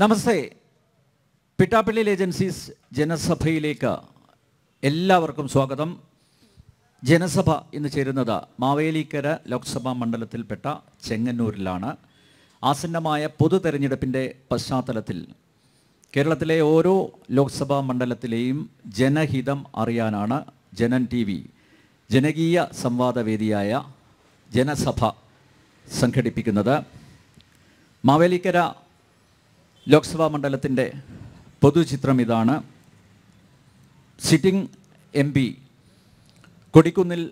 നമസ്തേ പിട്ടാപ്പള്ളിയിൽ agencies ജനസഭയിലേക്ക് എല്ലാവർക്കും സ്വാഗതം ജനസഭ ഇന്ന് ചേരുന്നത് മാവേലിക്കര ലോക്സഭാ മണ്ഡലത്തിൽപ്പെട്ട ചെങ്ങന്നൂരിലാണ് ആസന്നമായ പൊതു തെരഞ്ഞെടുപ്പിൻ്റെ പശ്ചാത്തലത്തിൽ കേരളത്തിലെ ഓരോ ലോക്സഭാ മണ്ഡലത്തിലെയും ജനഹിതം അറിയാനാണ് ജനൻ ടി വി ജനകീയ വേദിയായ ജനസഭ സംഘടിപ്പിക്കുന്നത് മാവേലിക്കര ലോക്സഭാ മണ്ഡലത്തിൻ്റെ പൊതുചിത്രം ഇതാണ് sitting M P Kodikunnil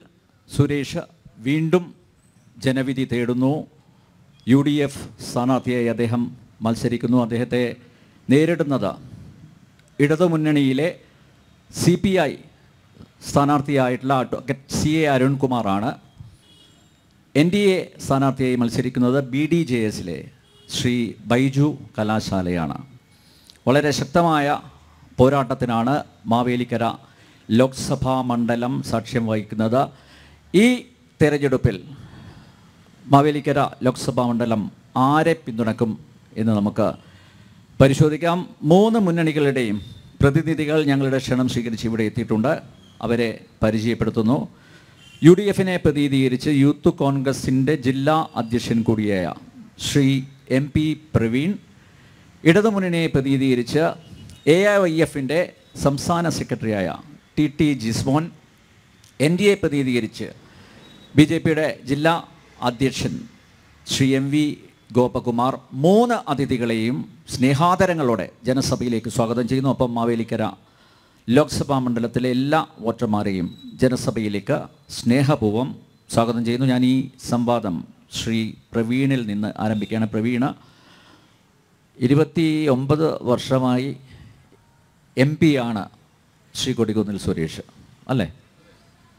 Suresh വീണ്ടും ജനവിധി തേടുന്നു യു ഡി എഫ് സ്ഥാനാർത്ഥിയായി അദ്ദേഹം മത്സരിക്കുന്നു അദ്ദേഹത്തെ നേരിടുന്നത് ഇടതുമുന്നണിയിലെ സി പി ഐ സ്ഥാനാർത്ഥിയായിട്ടുള്ള അഡ്വക്കറ്റ് സി എ അരുൺകുമാറാണ് എൻ ഡി എ സ്ഥാനാർത്ഥിയായി മത്സരിക്കുന്നത് ബി ഡി ജെ എസിലെ ശ്രീ ബൈജു കലാശാലയാണ് വളരെ ശക്തമായ പോരാട്ടത്തിനാണ് മാവേലിക്കര ലോക്സഭാ മണ്ഡലം സാക്ഷ്യം വഹിക്കുന്നത് ഈ തെരഞ്ഞെടുപ്പിൽ മാവേലിക്കര ലോക്സഭാ മണ്ഡലം ആരെ പിന്തുണക്കും എന്ന് നമുക്ക് പരിശോധിക്കാം മൂന്ന് മുന്നണികളുടെയും പ്രതിനിധികൾ ഞങ്ങളുടെ ക്ഷണം സ്വീകരിച്ച് ഇവിടെ എത്തിയിട്ടുണ്ട് അവരെ പരിചയപ്പെടുത്തുന്നു യു ഡി എഫിനെ പ്രതിനിധീകരിച്ച് യൂത്ത് കോൺഗ്രസിൻ്റെ ജില്ലാ അധ്യക്ഷൻ കൂടിയായ ശ്രീ എം പി പ്രവീൺ ഇടതുമുന്നണിയെ പ്രതിനിധീകരിച്ച് എ ഐ വൈ എഫിൻ്റെ സംസ്ഥാന സെക്രട്ടറിയായ T T Jismon N D A പ്രതിനിധീകരിച്ച് ബി ജെ പിയുടെ ജില്ലാ അധ്യക്ഷൻ ശ്രീ എം വി ഗോപകുമാർ മൂന്ന് അതിഥികളെയും സ്നേഹാദരങ്ങളോടെ ജനസഭയിലേക്ക് സ്വാഗതം ചെയ്യുന്നു ഒപ്പം മാവേലിക്കര ലോക്സഭാ മണ്ഡലത്തിലെ എല്ലാ വോട്ടർമാരെയും ജനസഭയിലേക്ക് സ്നേഹപൂർവ്വം സ്വാഗതം ചെയ്യുന്നു ഞാൻ ഈ സംവാദം ശ്രീ പ്രവീണിൽ നിന്ന് ആരംഭിക്കുകയാണ് പ്രവീണ ഇരുപത്തി ഒമ്പത് വർഷമായി എം പി ആണ് ശ്രീ കൊടിക്കുന്നിൽ സുരേഷ് അല്ലേ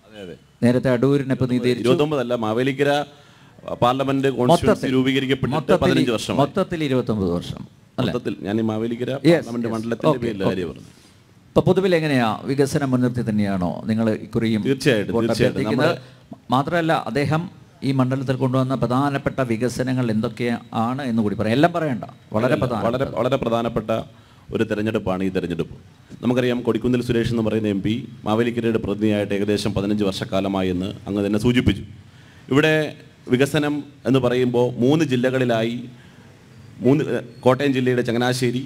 അതെ അതെ നേരത്തെ അടൂരിനെ ഇപ്പം നീതി ഇരുപത്തൊമ്പതല്ല മാവേലിക്കര പാർലമെന്റ് കോൺസ്റ്റിറ്റ്യൂൻസി രൂപീകരിക്കപ്പെട്ടിട്ട് പതിനഞ്ച് വർഷം മൊത്തത്തിൽ വർഷം മൊത്തത്തിൽ ഞാൻ ഈ മാവേലിക്കര പാർലമെന്റ് മണ്ഡലത്തിന്റെ പേരിൽ പറഞ്ഞു ഇപ്പൊ പൊതുവിൽ എങ്ങനെയാ വികസനം മുൻനിർത്തി തന്നെയാണോ നിങ്ങൾ ഇക്കുറിയും മാത്രമല്ല അദ്ദേഹം ഈ മണ്ഡലത്തിൽ കൊണ്ടുവന്ന പ്രധാനപ്പെട്ട വികസനങ്ങൾ എന്തൊക്കെയാണ് എന്ന് കൂടി പറയാം എല്ലാം പറയണ്ട വളരെ വളരെ വളരെ പ്രധാനപ്പെട്ട ഒരു തെരഞ്ഞെടുപ്പാണ് ഈ തെരഞ്ഞെടുപ്പ് നമുക്കറിയാം കൊടിക്കുന്നിൽ സുരേഷ് എന്ന് പറയുന്ന എം പി മാവേലിക്കരയുടെ പ്രതിനിധിയായിട്ട് ഏകദേശം പതിനഞ്ച് വർഷക്കാലമായി എന്ന് അങ്ങ് തന്നെ സൂചിപ്പിച്ചു ഇവിടെ വികസനം എന്ന് പറയുമ്പോൾ മൂന്ന് ജില്ലകളിലായി മൂന്ന് കോട്ടയം ജില്ലയുടെ ചങ്ങനാശ്ശേരി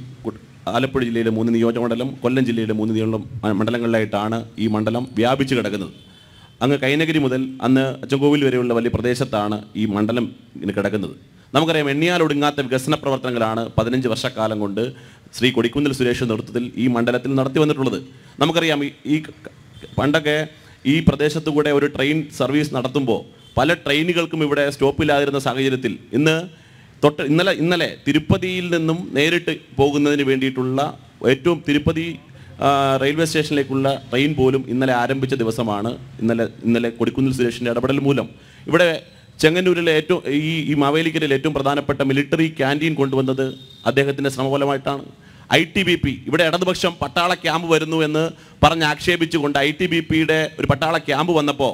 ആലപ്പുഴ ജില്ലയിലെ മൂന്ന് നിയോജകമണ്ഡലം കൊല്ലം ജില്ലയിലെ മൂന്ന് നിയോജക മണ്ഡലങ്ങളിലായിട്ടാണ് ഈ മണ്ഡലം വ്യാപിച്ചു കിടക്കുന്നത് അങ്ങ് കൈനഗിരി മുതൽ അന്ന് അച്ചൻകോവിൽ വരെയുള്ള വലിയ പ്രദേശത്താണ് ഈ മണ്ഡലം കിടക്കുന്നത് നമുക്കറിയാം എണ്ണിയാൽ ഒടുങ്ങാത്ത വികസന പ്രവർത്തനങ്ങളാണ് പതിനഞ്ച് വർഷക്കാലം കൊണ്ട് ശ്രീ കൊടിക്കുന്നിൽ സുരേഷ് നേതൃത്വത്തിൽ ഈ മണ്ഡലത്തിൽ നടത്തി വന്നിട്ടുള്ളത് നമുക്കറിയാം ഈ പണ്ടൊക്കെ ഈ പ്രദേശത്തു കൂടെ ഒരു ട്രെയിൻ സർവീസ് നടത്തുമ്പോൾ പല ട്രെയിനുകൾക്കും ഇവിടെ സ്റ്റോപ്പില്ലാതിരുന്ന സാഹചര്യത്തിൽ ഇന്ന് തൊട്ട് ഇന്നലെ ഇന്നലെ തിരുപ്പതിയിൽ നിന്നും നേരിട്ട് പോകുന്നതിന് വേണ്ടിയിട്ടുള്ള ഏറ്റവും തിരുപ്പതി റെയിൽവേ സ്റ്റേഷനിലേക്കുള്ള ട്രെയിൻ പോലും ഇന്നലെ ആരംഭിച്ച ദിവസമാണ് ഇന്നലെ ഇന്നലെ കൊടിക്കുന്നിൽ സുരേഷിൻ്റെ ഇടപെടൽ മൂലം ഇവിടെ ചെങ്ങന്നൂരിലെ ഏറ്റവും ഈ ഈ മാവേലിക്കരയിലെ ഏറ്റവും പ്രധാനപ്പെട്ട മിലിറ്ററി ക്യാൻറ്റീൻ കൊണ്ടുവന്നത് അദ്ദേഹത്തിൻ്റെ ശ്രമഫലമായിട്ടാണ് ഐ ടി ബി പി ഇവിടെ ഇടതുപക്ഷം പട്ടാള ക്യാമ്പ് വരുന്നു എന്ന് പറഞ്ഞ് ആക്ഷേപിച്ചുകൊണ്ട് ഐ ടി ബി പിയുടെ ഒരു പട്ടാള ക്യാമ്പ് വന്നപ്പോൾ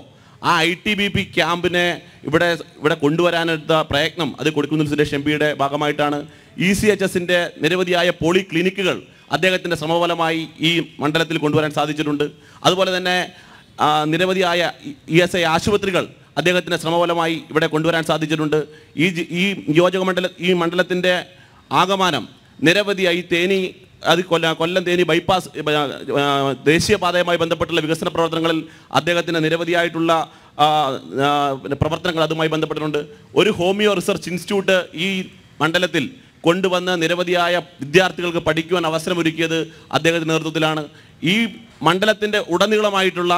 ആ ഐ ടി ബി പി ക്യാമ്പിനെ ഇവിടെ ഇവിടെ കൊണ്ടുവരാനെടുത്ത പ്രയത്നം അത് കൊടുക്കുന്ന സുരേഷ് എം പിയുടെ ഭാഗമായിട്ടാണ് ഇ സി എച്ച് എസിൻ്റെ നിരവധിയായ പോളി ക്ലിനിക്കുകൾ അദ്ദേഹത്തിൻ്റെ ശ്രമഫലമായി ഈ മണ്ഡലത്തിൽ കൊണ്ടുവരാൻ സാധിച്ചിട്ടുണ്ട് അതുപോലെ തന്നെ നിരവധിയായ ഇ എസ് ഐ ആശുപത്രികൾ അദ്ദേഹത്തിൻ്റെ ശ്രമഫലമായി ഇവിടെ കൊണ്ടുവരാൻ സാധിച്ചിട്ടുണ്ട് ഈ ഈ നിയോജക മണ്ഡല ഈ മണ്ഡലത്തിൻ്റെ ആകമാനം നിരവധിയായി തേനി അത് കൊല്ല കൊല്ലം തേനി ബൈപ്പാസ് ദേശീയപാതയുമായി ബന്ധപ്പെട്ടുള്ള വികസന പ്രവർത്തനങ്ങളിൽ അദ്ദേഹത്തിൻ്റെ നിരവധിയായിട്ടുള്ള പ്രവർത്തനങ്ങൾ അതുമായി ബന്ധപ്പെട്ടിട്ടുണ്ട് ഒരു ഹോമിയോ റിസർച്ച് ഇൻസ്റ്റിറ്റ്യൂട്ട് ഈ മണ്ഡലത്തിൽ കൊണ്ടുവന്ന് നിരവധിയായ വിദ്യാർത്ഥികൾക്ക് പഠിക്കുവാൻ അവസരമൊരുക്കിയത് അദ്ദേഹത്തിൻ്റെ നേതൃത്വത്തിലാണ് ഈ മണ്ഡലത്തിൻ്റെ ഉടനീളമായിട്ടുള്ള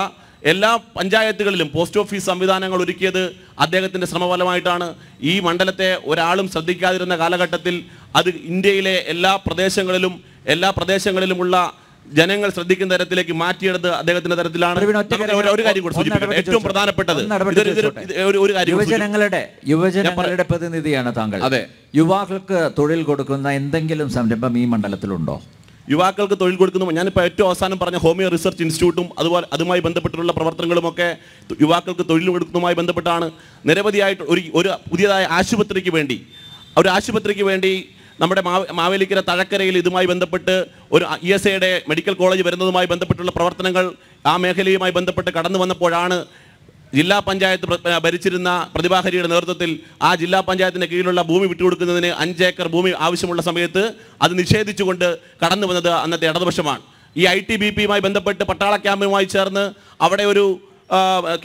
എല്ലാ പഞ്ചായത്തുകളിലും പോസ്റ്റ് ഓഫീസ് സംവിധാനങ്ങൾ ഒരുക്കിയത് അദ്ദേഹത്തിൻ്റെ ശ്രമഫലമായിട്ടാണ് ഈ മണ്ഡലത്തെ ഒരാളും ശ്രദ്ധിക്കാതിരുന്ന കാലഘട്ടത്തിൽ അത് ഇന്ത്യയിലെ എല്ലാ പ്രദേശങ്ങളിലും എല്ലാ പ്രദേശങ്ങളിലുമുള്ള ജനങ്ങൾ ശ്രദ്ധിക്കുന്ന തരത്തിലേക്ക് മാറ്റിയെടുത്ത് അദ്ദേഹത്തിന്റെ തരത്തിലാണ് ഒരു കാര്യം കൂടി സൂചിപ്പിക്കട്ടെ ഏറ്റവും പ്രധാനപ്പെട്ടത് ഒരു യുവജനങ്ങളുടെ യുവജനങ്ങളുടെ പ്രതിനിധിയാണ് താങ്കൾ അതെ യുവാക്കൾക്ക് തൊഴിൽ കൊടുക്കുന്ന എന്തെങ്കിലും സംരംഭം ഈ മണ്ഡലത്തിലുണ്ടോ യുവാക്കൾക്ക് തൊഴിൽ കൊടുക്കുന്നു ഞാനിപ്പോൾ ഏറ്റവും അവസാനം പറഞ്ഞ ഹോമിയോ റിസർച്ച് ഇൻസ്റ്റിറ്റ്യൂട്ടും അതുപോലെ അതുമായി ബന്ധപ്പെട്ടുള്ള പ്രവർത്തനങ്ങളുമൊക്കെ യുവാക്കൾക്ക് തൊഴിൽ കൊടുക്കുന്നതുമായി ബന്ധപ്പെട്ടാണ് നിരവധിയായിട്ട് ഒരു ഒരു പുതിയതായ ആശുപത്രിക്ക് വേണ്ടി ഒരു ആശുപത്രിക്ക് വേണ്ടി നമ്മുടെ മാവേലിക്കര തഴക്കരയിൽ ഇതുമായി ബന്ധപ്പെട്ട് ഒരു ഇ എസ് എയുടെ മെഡിക്കൽ കോളേജ് വരുന്നതുമായി ബന്ധപ്പെട്ടുള്ള പ്രവർത്തനങ്ങൾ ആ മേഖലയുമായി ബന്ധപ്പെട്ട് കടന്നു വന്നപ്പോഴാണ് ജില്ലാ പഞ്ചായത്ത് ഭരിച്ചിരുന്ന പ്രതിഭാഹരിയുടെ നേതൃത്വത്തിൽ ആ ജില്ലാ പഞ്ചായത്തിൻ്റെ കീഴിലുള്ള ഭൂമി വിട്ടുകൊടുക്കുന്നതിന് അഞ്ച് ഏക്കർ ഭൂമി ആവശ്യമുള്ള സമയത്ത് അത് നിഷേധിച്ചുകൊണ്ട് കടന്നു വന്നത് അന്നത്തെ ഇടതുപക്ഷമാണ് ഈ ഐ ടി ബി പിയുമായി ബന്ധപ്പെട്ട് പട്ടാള ക്യാമ്പുമായി ചേർന്ന് അവിടെ ഒരു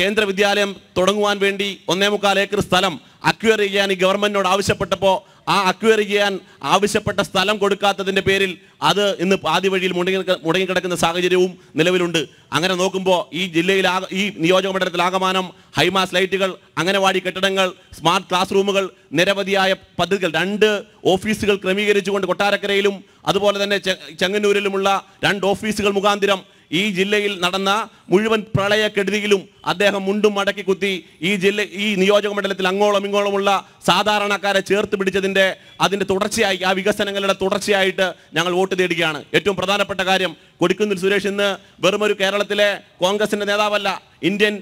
കേന്ദ്ര വിദ്യാലയം തുടങ്ങുവാൻ വേണ്ടി ഒന്നേ മുക്കാൽ ഏക്കർ സ്ഥലം അക്വയർ ചെയ്യാൻ ഈ ഗവൺമെന്റിനോട് ആവശ്യപ്പെട്ടപ്പോൾ ആ അക്വയർ ചെയ്യാൻ ആവശ്യപ്പെട്ട സ്ഥലം കൊടുക്കാത്തതിൻ്റെ പേരിൽ അത് ഇന്ന് ആദ്യ വഴിയിൽ മുടങ്ങി മുടങ്ങിക്കിടക്കുന്ന സാഹചര്യവും നിലവിലുണ്ട് അങ്ങനെ നോക്കുമ്പോൾ ഈ ജില്ലയിൽ ഈ നിയോജക മണ്ഡലത്തിൽ ആകമാനം ഹൈമാസ് ലൈറ്റുകൾ അംഗനവാടി കെട്ടിടങ്ങൾ സ്മാർട്ട് ക്ലാസ് റൂമുകൾ നിരവധിയായ പദ്ധതികൾ രണ്ട് ഓഫീസുകൾ ക്രമീകരിച്ചുകൊണ്ട് കൊട്ടാരക്കരയിലും അതുപോലെ തന്നെ ചെങ്ങന്നൂരിലുമുള്ള രണ്ട് ഓഫീസുകൾ മുഖാന്തിരം ഈ ജില്ലയിൽ നടന്ന മുഴുവൻ പ്രളയക്കെടുതിയിലും അദ്ദേഹം മുണ്ടും മടക്കി കുത്തി ഈ ജില്ല ഈ നിയോജക മണ്ഡലത്തിൽ അങ്ങോളം ഇങ്ങോളമുള്ള സാധാരണക്കാരെ ചേർത്ത് പിടിച്ചതിൻ്റെ അതിൻ്റെ തുടർച്ചയായി ആ വികസനങ്ങളുടെ തുടർച്ചയായിട്ട് ഞങ്ങൾ വോട്ട് തേടുകയാണ് ഏറ്റവും പ്രധാനപ്പെട്ട കാര്യം കൊടിക്കുന്നിൽ സുരേഷ് ഇന്ന് വെറുമൊരു കേരളത്തിലെ കോൺഗ്രസിൻ്റെ നേതാവല്ല ഇന്ത്യൻ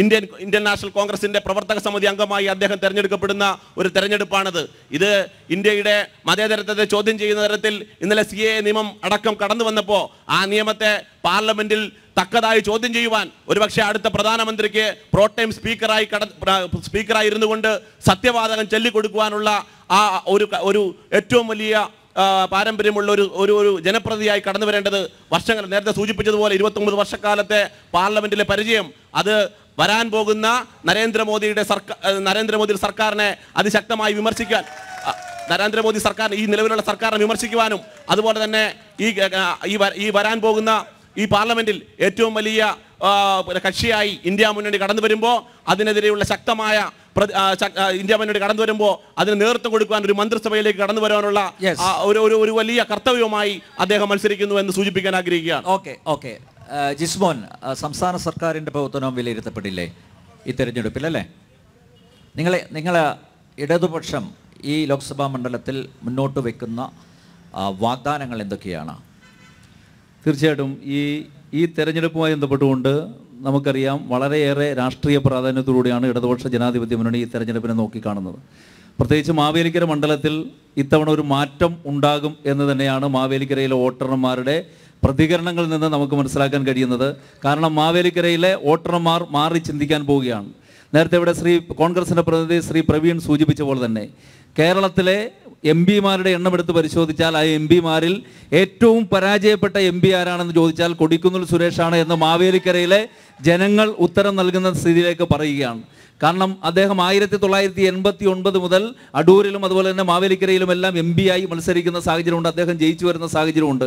ഇന്ത്യൻ ഇന്ത്യൻ നാഷണൽ കോൺഗ്രസിന്റെ പ്രവർത്തക സമിതി അംഗമായി അദ്ദേഹം തെരഞ്ഞെടുക്കപ്പെടുന്ന ഒരു തെരഞ്ഞെടുപ്പാണത് ഇത് ഇന്ത്യയുടെ മതേതരത്വത്തെ ചോദ്യം ചെയ്യുന്ന തരത്തിൽ ഇന്നലെ സി നിയമം അടക്കം കടന്നു വന്നപ്പോൾ ആ നിയമത്തെ പാർലമെന്റിൽ തക്കതായി ചോദ്യം ചെയ്യുവാൻ ഒരുപക്ഷെ അടുത്ത പ്രധാനമന്ത്രിക്ക് പ്രോട്ടൈം സ്പീക്കറായി കട സ്പീക്കറായി ഇരുന്നുകൊണ്ട് സത്യവാതകം ചൊല്ലിക്കൊടുക്കുവാനുള്ള ആ ഒരു ഒരു ഏറ്റവും വലിയ പാരമ്പര്യമുള്ള ഒരു ഒരു ഒരു ജനപ്രതിയായി കടന്നു വരേണ്ടത് വർഷങ്ങൾ നേരത്തെ സൂചിപ്പിച്ചതുപോലെ ഇരുപത്തൊമ്പത് വർഷക്കാലത്തെ പാർലമെന്റിലെ പരിചയം അത് വരാൻ പോകുന്ന നരേന്ദ്രമോദിയുടെ സർക്കാർ നരേന്ദ്രമോദി സർക്കാരിനെ അതിശക്തമായി വിമർശിക്കാൻ നരേന്ദ്രമോദി സർക്കാർ ഈ നിലവിലുള്ള സർക്കാരിനെ വിമർശിക്കുവാനും അതുപോലെ തന്നെ ഈ ഈ വരാൻ പോകുന്ന ഈ പാർലമെന്റിൽ ഏറ്റവും വലിയ കക്ഷിയായി ഇന്ത്യ മുന്നണി കടന്നു വരുമ്പോൾ അതിനെതിരെയുള്ള ശക്തമായ ഇന്ത്യ മുന്നണി കടന്നു വരുമ്പോൾ അതിന് നേതൃത്വം കൊടുക്കുവാൻ ഒരു മന്ത്രിസഭയിലേക്ക് കടന്നു വരാനുള്ള ഒരു ഒരു വലിയ കർത്തവ്യവുമായി അദ്ദേഹം മത്സരിക്കുന്നു എന്ന് സൂചിപ്പിക്കാൻ ആഗ്രഹിക്കുകയാണ് ഓക്കെ ഓക്കെ ജിസ്മോൻ സംസ്ഥാന സർക്കാരിൻ്റെ പ്രവർത്തനവും വിലയിരുത്തപ്പെട്ടില്ലേ ഈ തെരഞ്ഞെടുപ്പിൽ അല്ലേ നിങ്ങളെ നിങ്ങൾ ഇടതുപക്ഷം ഈ ലോക്സഭാ മണ്ഡലത്തിൽ മുന്നോട്ട് വെക്കുന്ന വാഗ്ദാനങ്ങൾ എന്തൊക്കെയാണ് തീർച്ചയായിട്ടും ഈ ഈ തെരഞ്ഞെടുപ്പുമായി ബന്ധപ്പെട്ടുകൊണ്ട് നമുക്കറിയാം വളരെയേറെ രാഷ്ട്രീയ പ്രാധാന്യത്തോടുകൂടിയാണ് ഇടതുപക്ഷ ജനാധിപത്യ മുന്നണി ഈ തെരഞ്ഞെടുപ്പിനെ നോക്കിക്കാണുന്നത് പ്രത്യേകിച്ച് മാവേലിക്കര മണ്ഡലത്തിൽ ഇത്തവണ ഒരു മാറ്റം ഉണ്ടാകും എന്ന് തന്നെയാണ് മാവേലിക്കരയിലെ വോട്ടർമാരുടെ പ്രതികരണങ്ങളിൽ നിന്ന് നമുക്ക് മനസ്സിലാക്കാൻ കഴിയുന്നത് കാരണം മാവേലിക്കരയിലെ വോട്ടർമാർ മാറി ചിന്തിക്കാൻ പോവുകയാണ് നേരത്തെ ഇവിടെ ശ്രീ കോൺഗ്രസിൻ്റെ പ്രതിനിധി ശ്രീ പ്രവീൺ സൂചിപ്പിച്ച പോലെ തന്നെ കേരളത്തിലെ എം പിമാരുടെ എണ്ണമെടുത്ത് പരിശോധിച്ചാൽ ആ എം പിമാരിൽ ഏറ്റവും പരാജയപ്പെട്ട എം പി ആരാണെന്ന് ചോദിച്ചാൽ കൊടിക്കുന്നിൽ സുരേഷാണ് എന്ന് മാവേലിക്കരയിലെ ജനങ്ങൾ ഉത്തരം നൽകുന്ന സ്ഥിതിയിലേക്ക് പറയുകയാണ് കാരണം അദ്ദേഹം ആയിരത്തി തൊള്ളായിരത്തി എൺപത്തി ഒൻപത് മുതൽ അടൂരിലും അതുപോലെ തന്നെ മാവേലിക്കരയിലും എല്ലാം എം പി ആയി മത്സരിക്കുന്ന സാഹചര്യമുണ്ട് അദ്ദേഹം ജയിച്ചു വരുന്ന സാഹചര്യമുണ്ട്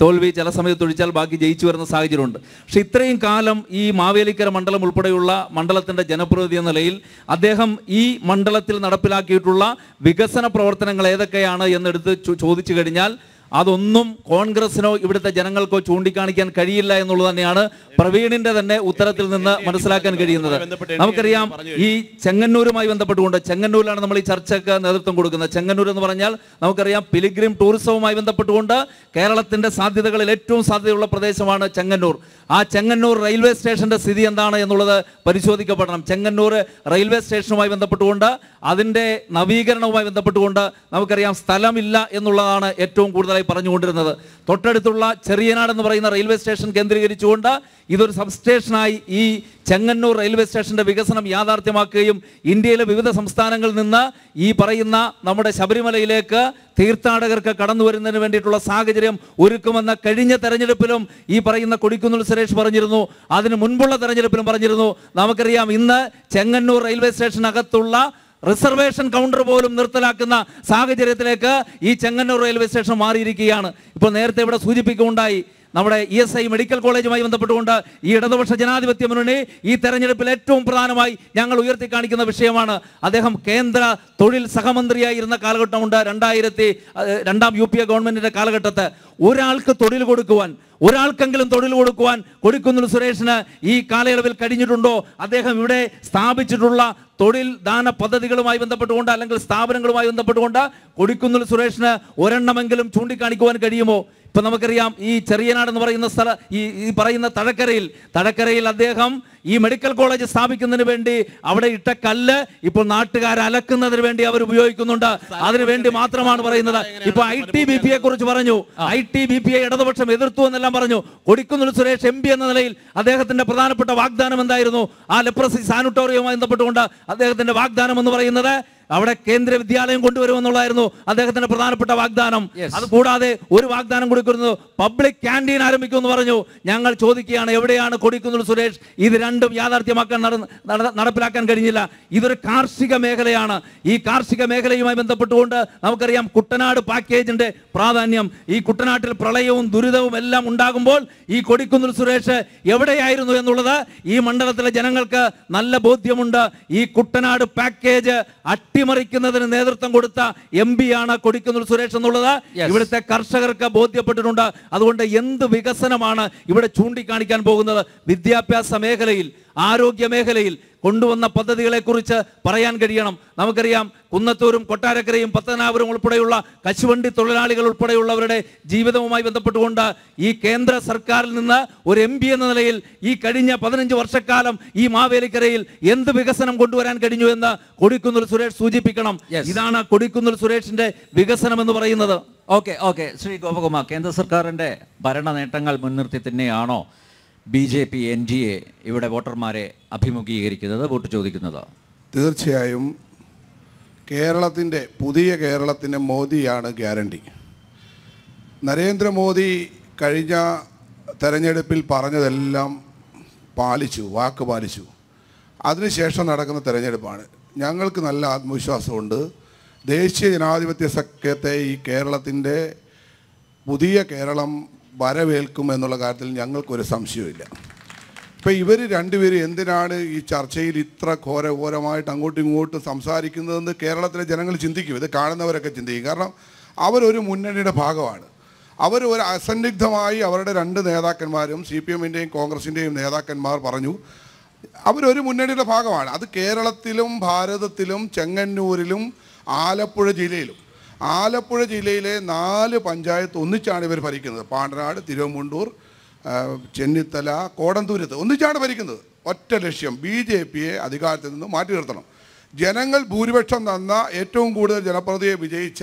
തോൽവി ചില സമയത്ത് ഒഴിച്ചാൽ ബാക്കി ജയിച്ചു വരുന്ന സാഹചര്യമുണ്ട് പക്ഷെ ഇത്രയും കാലം ഈ മാവേലിക്കര മണ്ഡലം ഉൾപ്പെടെയുള്ള മണ്ഡലത്തിൻ്റെ ജനപ്രതിനിധി എന്ന നിലയിൽ അദ്ദേഹം ഈ മണ്ഡലത്തിൽ നടപ്പിലാക്കിയിട്ടുള്ള വികസന പ്രവർത്തനങ്ങൾ ഏതൊക്കെയാണ് എന്നെടുത്ത് ചോദിച്ചു കഴിഞ്ഞാൽ അതൊന്നും കോൺഗ്രസിനോ ഇവിടുത്തെ ജനങ്ങൾക്കോ ചൂണ്ടിക്കാണിക്കാൻ കഴിയില്ല എന്നുള്ളത് തന്നെയാണ് പ്രവീണിന്റെ തന്നെ ഉത്തരത്തിൽ നിന്ന് മനസ്സിലാക്കാൻ കഴിയുന്നത് നമുക്കറിയാം ഈ ചെങ്ങന്നൂരുമായി ബന്ധപ്പെട്ടുകൊണ്ട് ചെങ്ങന്നൂരിലാണ് നമ്മൾ ഈ ചർച്ചയ്ക്ക് നേതൃത്വം കൊടുക്കുന്നത് ചെങ്ങന്നൂർ എന്ന് പറഞ്ഞാൽ നമുക്കറിയാം പിലിഗ്രിം ടൂറിസവുമായി ബന്ധപ്പെട്ടുകൊണ്ട് കേരളത്തിന്റെ സാധ്യതകളിൽ ഏറ്റവും സാധ്യതയുള്ള പ്രദേശമാണ് ചെങ്ങന്നൂർ ആ ചെങ്ങന്നൂർ റെയിൽവേ സ്റ്റേഷന്റെ സ്ഥിതി എന്താണ് എന്നുള്ളത് പരിശോധിക്കപ്പെടണം ചെങ്ങന്നൂർ റെയിൽവേ സ്റ്റേഷനുമായി ബന്ധപ്പെട്ടുകൊണ്ട് അതിൻ്റെ നവീകരണവുമായി ബന്ധപ്പെട്ടുകൊണ്ട് നമുക്കറിയാം സ്ഥലമില്ല എന്നുള്ളതാണ് ഏറ്റവും കൂടുതലായി പറഞ്ഞുകൊണ്ടിരുന്നത് തൊട്ടടുത്തുള്ള ചെറിയനാട് എന്ന് പറയുന്ന റെയിൽവേ സ്റ്റേഷൻ കേന്ദ്രീകരിച്ചുകൊണ്ട് ഇതൊരു സബ്സ്റ്റേഷനായി ഈ ചെങ്ങന്നൂർ റെയിൽവേ സ്റ്റേഷൻ്റെ വികസനം യാഥാർത്ഥ്യമാക്കുകയും ഇന്ത്യയിലെ വിവിധ സംസ്ഥാനങ്ങളിൽ നിന്ന് ഈ പറയുന്ന നമ്മുടെ ശബരിമലയിലേക്ക് തീർത്ഥാടകർക്ക് കടന്നു വരുന്നതിന് വേണ്ടിയിട്ടുള്ള സാഹചര്യം ഒരുക്കുമെന്ന കഴിഞ്ഞ തെരഞ്ഞെടുപ്പിലും ഈ പറയുന്ന കൊടിക്കുന്നിൽ സുരേഷ് പറഞ്ഞിരുന്നു അതിന് മുൻപുള്ള തെരഞ്ഞെടുപ്പിലും പറഞ്ഞിരുന്നു നമുക്കറിയാം ഇന്ന് ചെങ്ങന്നൂർ റെയിൽവേ സ്റ്റേഷനകത്തുള്ള റിസർവേഷൻ കൗണ്ടർ പോലും നിർത്തലാക്കുന്ന സാഹചര്യത്തിലേക്ക് ഈ ചെങ്ങന്നൂർ റെയിൽവേ സ്റ്റേഷൻ മാറിയിരിക്കുകയാണ് ഇപ്പോൾ നേരത്തെ ഇവിടെ സൂചിപ്പിക്കുകയുണ്ടായി നമ്മുടെ ഇ എസ് ഐ മെഡിക്കൽ കോളേജുമായി ബന്ധപ്പെട്ടുകൊണ്ട് ഈ ഇടതുപക്ഷ ജനാധിപത്യ മുന്നണി ഈ തെരഞ്ഞെടുപ്പിൽ ഏറ്റവും പ്രധാനമായി ഞങ്ങൾ ഉയർത്തി കാണിക്കുന്ന വിഷയമാണ് അദ്ദേഹം കേന്ദ്ര തൊഴിൽ സഹമന്ത്രിയായിരുന്ന കാലഘട്ടമുണ്ട് രണ്ടായിരത്തി രണ്ടാം യു പി എ ഗവൺമെന്റിന്റെ കാലഘട്ടത്ത് ഒരാൾക്ക് തൊഴിൽ കൊടുക്കുവാൻ ഒരാൾക്കെങ്കിലും തൊഴിൽ കൊടുക്കുവാൻ കൊടുക്കുന്നിൽ സുരേഷിന് ഈ കാലയളവിൽ കഴിഞ്ഞിട്ടുണ്ടോ അദ്ദേഹം ഇവിടെ സ്ഥാപിച്ചിട്ടുള്ള തൊഴിൽ ദാന പദ്ധതികളുമായി ബന്ധപ്പെട്ടുകൊണ്ട് അല്ലെങ്കിൽ സ്ഥാപനങ്ങളുമായി ബന്ധപ്പെട്ടുകൊണ്ട് കൊടിക്കുന്നിൽ സുരേഷിന് ഒരെണ്ണമെങ്കിലും ചൂണ്ടിക്കാണിക്കുവാൻ കഴിയുമോ ഇപ്പൊ നമുക്കറിയാം ഈ ചെറിയനാട് എന്ന് പറയുന്ന സ്ഥല ഈ പറയുന്ന തഴക്കരയിൽ തഴക്കരയിൽ അദ്ദേഹം ഈ മെഡിക്കൽ കോളേജ് സ്ഥാപിക്കുന്നതിന് വേണ്ടി അവിടെ ഇട്ട കല്ല് ഇപ്പോൾ നാട്ടുകാർ അലക്കുന്നതിന് വേണ്ടി അവർ ഉപയോഗിക്കുന്നുണ്ട് അതിനുവേണ്ടി മാത്രമാണ് പറയുന്നത് ഇപ്പൊ ഐ ടി ബി പിയെ കുറിച്ച് പറഞ്ഞു ഐ ടി ബി എ ഇടതുപക്ഷം എതിർത്തു എന്നെല്ലാം പറഞ്ഞു കൊടിക്കുന്നിൽ സുരേഷ് എം പി എന്ന നിലയിൽ അദ്ദേഹത്തിന്റെ പ്രധാനപ്പെട്ട വാഗ്ദാനം എന്തായിരുന്നു ആ ലെപ്രസി സാനിറ്റോറിയവുമായി ബന്ധപ്പെട്ടുകൊണ്ട് അദ്ദേഹത്തിന്റെ വാഗ്ദാനം എന്ന് പറയുന്നത് അവിടെ കേന്ദ്ര വിദ്യാലയം കൊണ്ടുവരുമെന്നുള്ളതായിരുന്നു അദ്ദേഹത്തിന്റെ പ്രധാനപ്പെട്ട വാഗ്ദാനം അത് കൂടാതെ ഒരു വാഗ്ദാനം കൊടുക്കുന്നു പബ്ലിക് ക്യാൻറ്റീൻ ആരംഭിക്കും എന്ന് പറഞ്ഞു ഞങ്ങൾ ചോദിക്കുകയാണ് എവിടെയാണ് കൊടുക്കുന്നത് സുരേഷ് ഇത് രണ്ടും യാഥാർത്ഥ്യമാക്കാൻ നടപ്പിലാക്കാൻ കഴിഞ്ഞില്ല ഇതൊരു കാർഷിക മേഖലയാണ് ഈ കാർഷിക മേഖലയുമായി ബന്ധപ്പെട്ടുകൊണ്ട് നമുക്കറിയാം കുട്ടനാട് പാക്കേജിന്റെ പ്രാധാന്യം ഈ കുട്ടനാട്ടിൽ പ്രളയവും ദുരിതവും എല്ലാം ഉണ്ടാകുമ്പോൾ ഈ കൊടിക്കുന്നിൽ സുരേഷ് എവിടെയായിരുന്നു എന്നുള്ളത് ഈ മണ്ഡലത്തിലെ ജനങ്ങൾക്ക് നല്ല ബോധ്യമുണ്ട് ഈ കുട്ടനാട് പാക്കേജ് അട്ടിമറിക്കുന്നതിന് നേതൃത്വം കൊടുത്ത എം പി ആണ് കൊടിക്കുന്നിൽ സുരേഷ് എന്നുള്ളത് ഇവിടുത്തെ കർഷകർക്ക് ബോധ്യപ്പെട്ടിട്ടുണ്ട് അതുകൊണ്ട് എന്ത് വികസനമാണ് ഇവിടെ ചൂണ്ടിക്കാണിക്കാൻ പോകുന്നത് വിദ്യാഭ്യാസ മേഖലയിൽ ആരോഗ്യ മേഖലയിൽ കൊണ്ടുവന്ന പദ്ധതികളെക്കുറിച്ച് പറയാൻ കഴിയണം നമുക്കറിയാം കുന്നത്തൂരും കൊട്ടാരക്കരയും പത്തനാപുരം ഉൾപ്പെടെയുള്ള കശുവണ്ടി തൊഴിലാളികൾ ഉൾപ്പെടെയുള്ളവരുടെ ജീവിതവുമായി ബന്ധപ്പെട്ടുകൊണ്ട് ഈ കേന്ദ്ര സർക്കാരിൽ നിന്ന് ഒരു എം എന്ന നിലയിൽ ഈ കഴിഞ്ഞ പതിനഞ്ച് വർഷക്കാലം ഈ മാവേലിക്കരയിൽ എന്ത് വികസനം കൊണ്ടുവരാൻ കഴിഞ്ഞു എന്ന് കൊടിക്കുന്നിൽ സുരേഷ് സൂചിപ്പിക്കണം ഇതാണ് കൊടിക്കുന്നിൽ സുരേഷിന്റെ വികസനം എന്ന് പറയുന്നത് ഓക്കെ ഓക്കെ ശ്രീ ഗോപകുമാർ കേന്ദ്ര സർക്കാരിന്റെ ഭരണ നേട്ടങ്ങൾ മുൻനിർത്തി തന്നെയാണോ B J P N D A ഇവിടെ വോട്ടർമാരെ അഭിമുഖീകരിക്കുന്നത് വോട്ട് ചോദിക്കുന്നത് തീർച്ചയായും കേരളത്തിൻ്റെ പുതിയ കേരളത്തിൻ്റെ മോദിയാണ് ഗ്യാരണ്ടി നരേന്ദ്രമോദി കഴിഞ്ഞ തെരഞ്ഞെടുപ്പിൽ പറഞ്ഞതെല്ലാം പാലിച്ചു വാക്ക് പാലിച്ചു അതിനുശേഷം നടക്കുന്ന തെരഞ്ഞെടുപ്പാണ് ഞങ്ങൾക്ക് നല്ല ആത്മവിശ്വാസമുണ്ട് ദേശീയ ജനാധിപത്യ സഖ്യത്തെ ഈ കേരളത്തിൻ്റെ പുതിയ കേരളം വരവേൽക്കും എന്നുള്ള കാര്യത്തിൽ ഞങ്ങൾക്കൊരു സംശയമില്ല ഇപ്പോൾ ഇവർ രണ്ടുപേരും എന്തിനാണ് ഈ ചർച്ചയിൽ ഇത്ര ഘോരഘോരമായിട്ട് അങ്ങോട്ടും ഇങ്ങോട്ടും സംസാരിക്കുന്നതെന്ന് കേരളത്തിലെ ജനങ്ങൾ ചിന്തിക്കും ഇത് കാണുന്നവരൊക്കെ ചിന്തിക്കും കാരണം അവരൊരു മുന്നണിയുടെ ഭാഗമാണ് അവർ ഒരു അസന്നിഗ്ധമായി അവരുടെ രണ്ട് നേതാക്കന്മാരും സി പി എമ്മിൻ്റെയും കോൺഗ്രസിൻ്റെയും നേതാക്കന്മാർ പറഞ്ഞു അവരൊരു മുന്നണിയുടെ ഭാഗമാണ് അത് കേരളത്തിലും ഭാരതത്തിലും ചെങ്ങന്നൂരിലും ആലപ്പുഴ ജില്ലയിലും ആലപ്പുഴ ജില്ലയിലെ നാല് പഞ്ചായത്ത് ഒന്നിച്ചാണ് ഇവർ ഭരിക്കുന്നത് പാണ്ടനാട് തിരുവമുണ്ടൂർ ചെന്നിത്തല കോടന്തൂരത്ത് ഒന്നിച്ചാണ് ഭരിക്കുന്നത് ഒറ്റ ലക്ഷ്യം ബി ജെ പിയെ അധികാരത്തിൽ നിന്ന് മാറ്റി നിർത്തണം ജനങ്ങൾ ഭൂരിപക്ഷം തന്ന ഏറ്റവും കൂടുതൽ ജനപ്രതിയെ വിജയിച്ച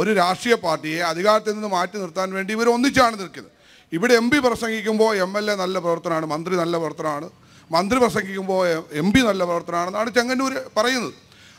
ഒരു രാഷ്ട്രീയ പാർട്ടിയെ അധികാരത്തിൽ നിന്ന് മാറ്റി നിർത്താൻ വേണ്ടി ഇവർ ഒന്നിച്ചാണ് നിൽക്കുന്നത് ഇവിടെ എം പി പ്രസംഗിക്കുമ്പോൾ എം എൽ എ നല്ല പ്രവർത്തനമാണ് മന്ത്രി നല്ല പ്രവർത്തനമാണ് മന്ത്രി പ്രസംഗിക്കുമ്പോൾ എം പി നല്ല പ്രവർത്തനമാണെന്നാണ് ചെങ്ങന്നൂർ പറയുന്നത്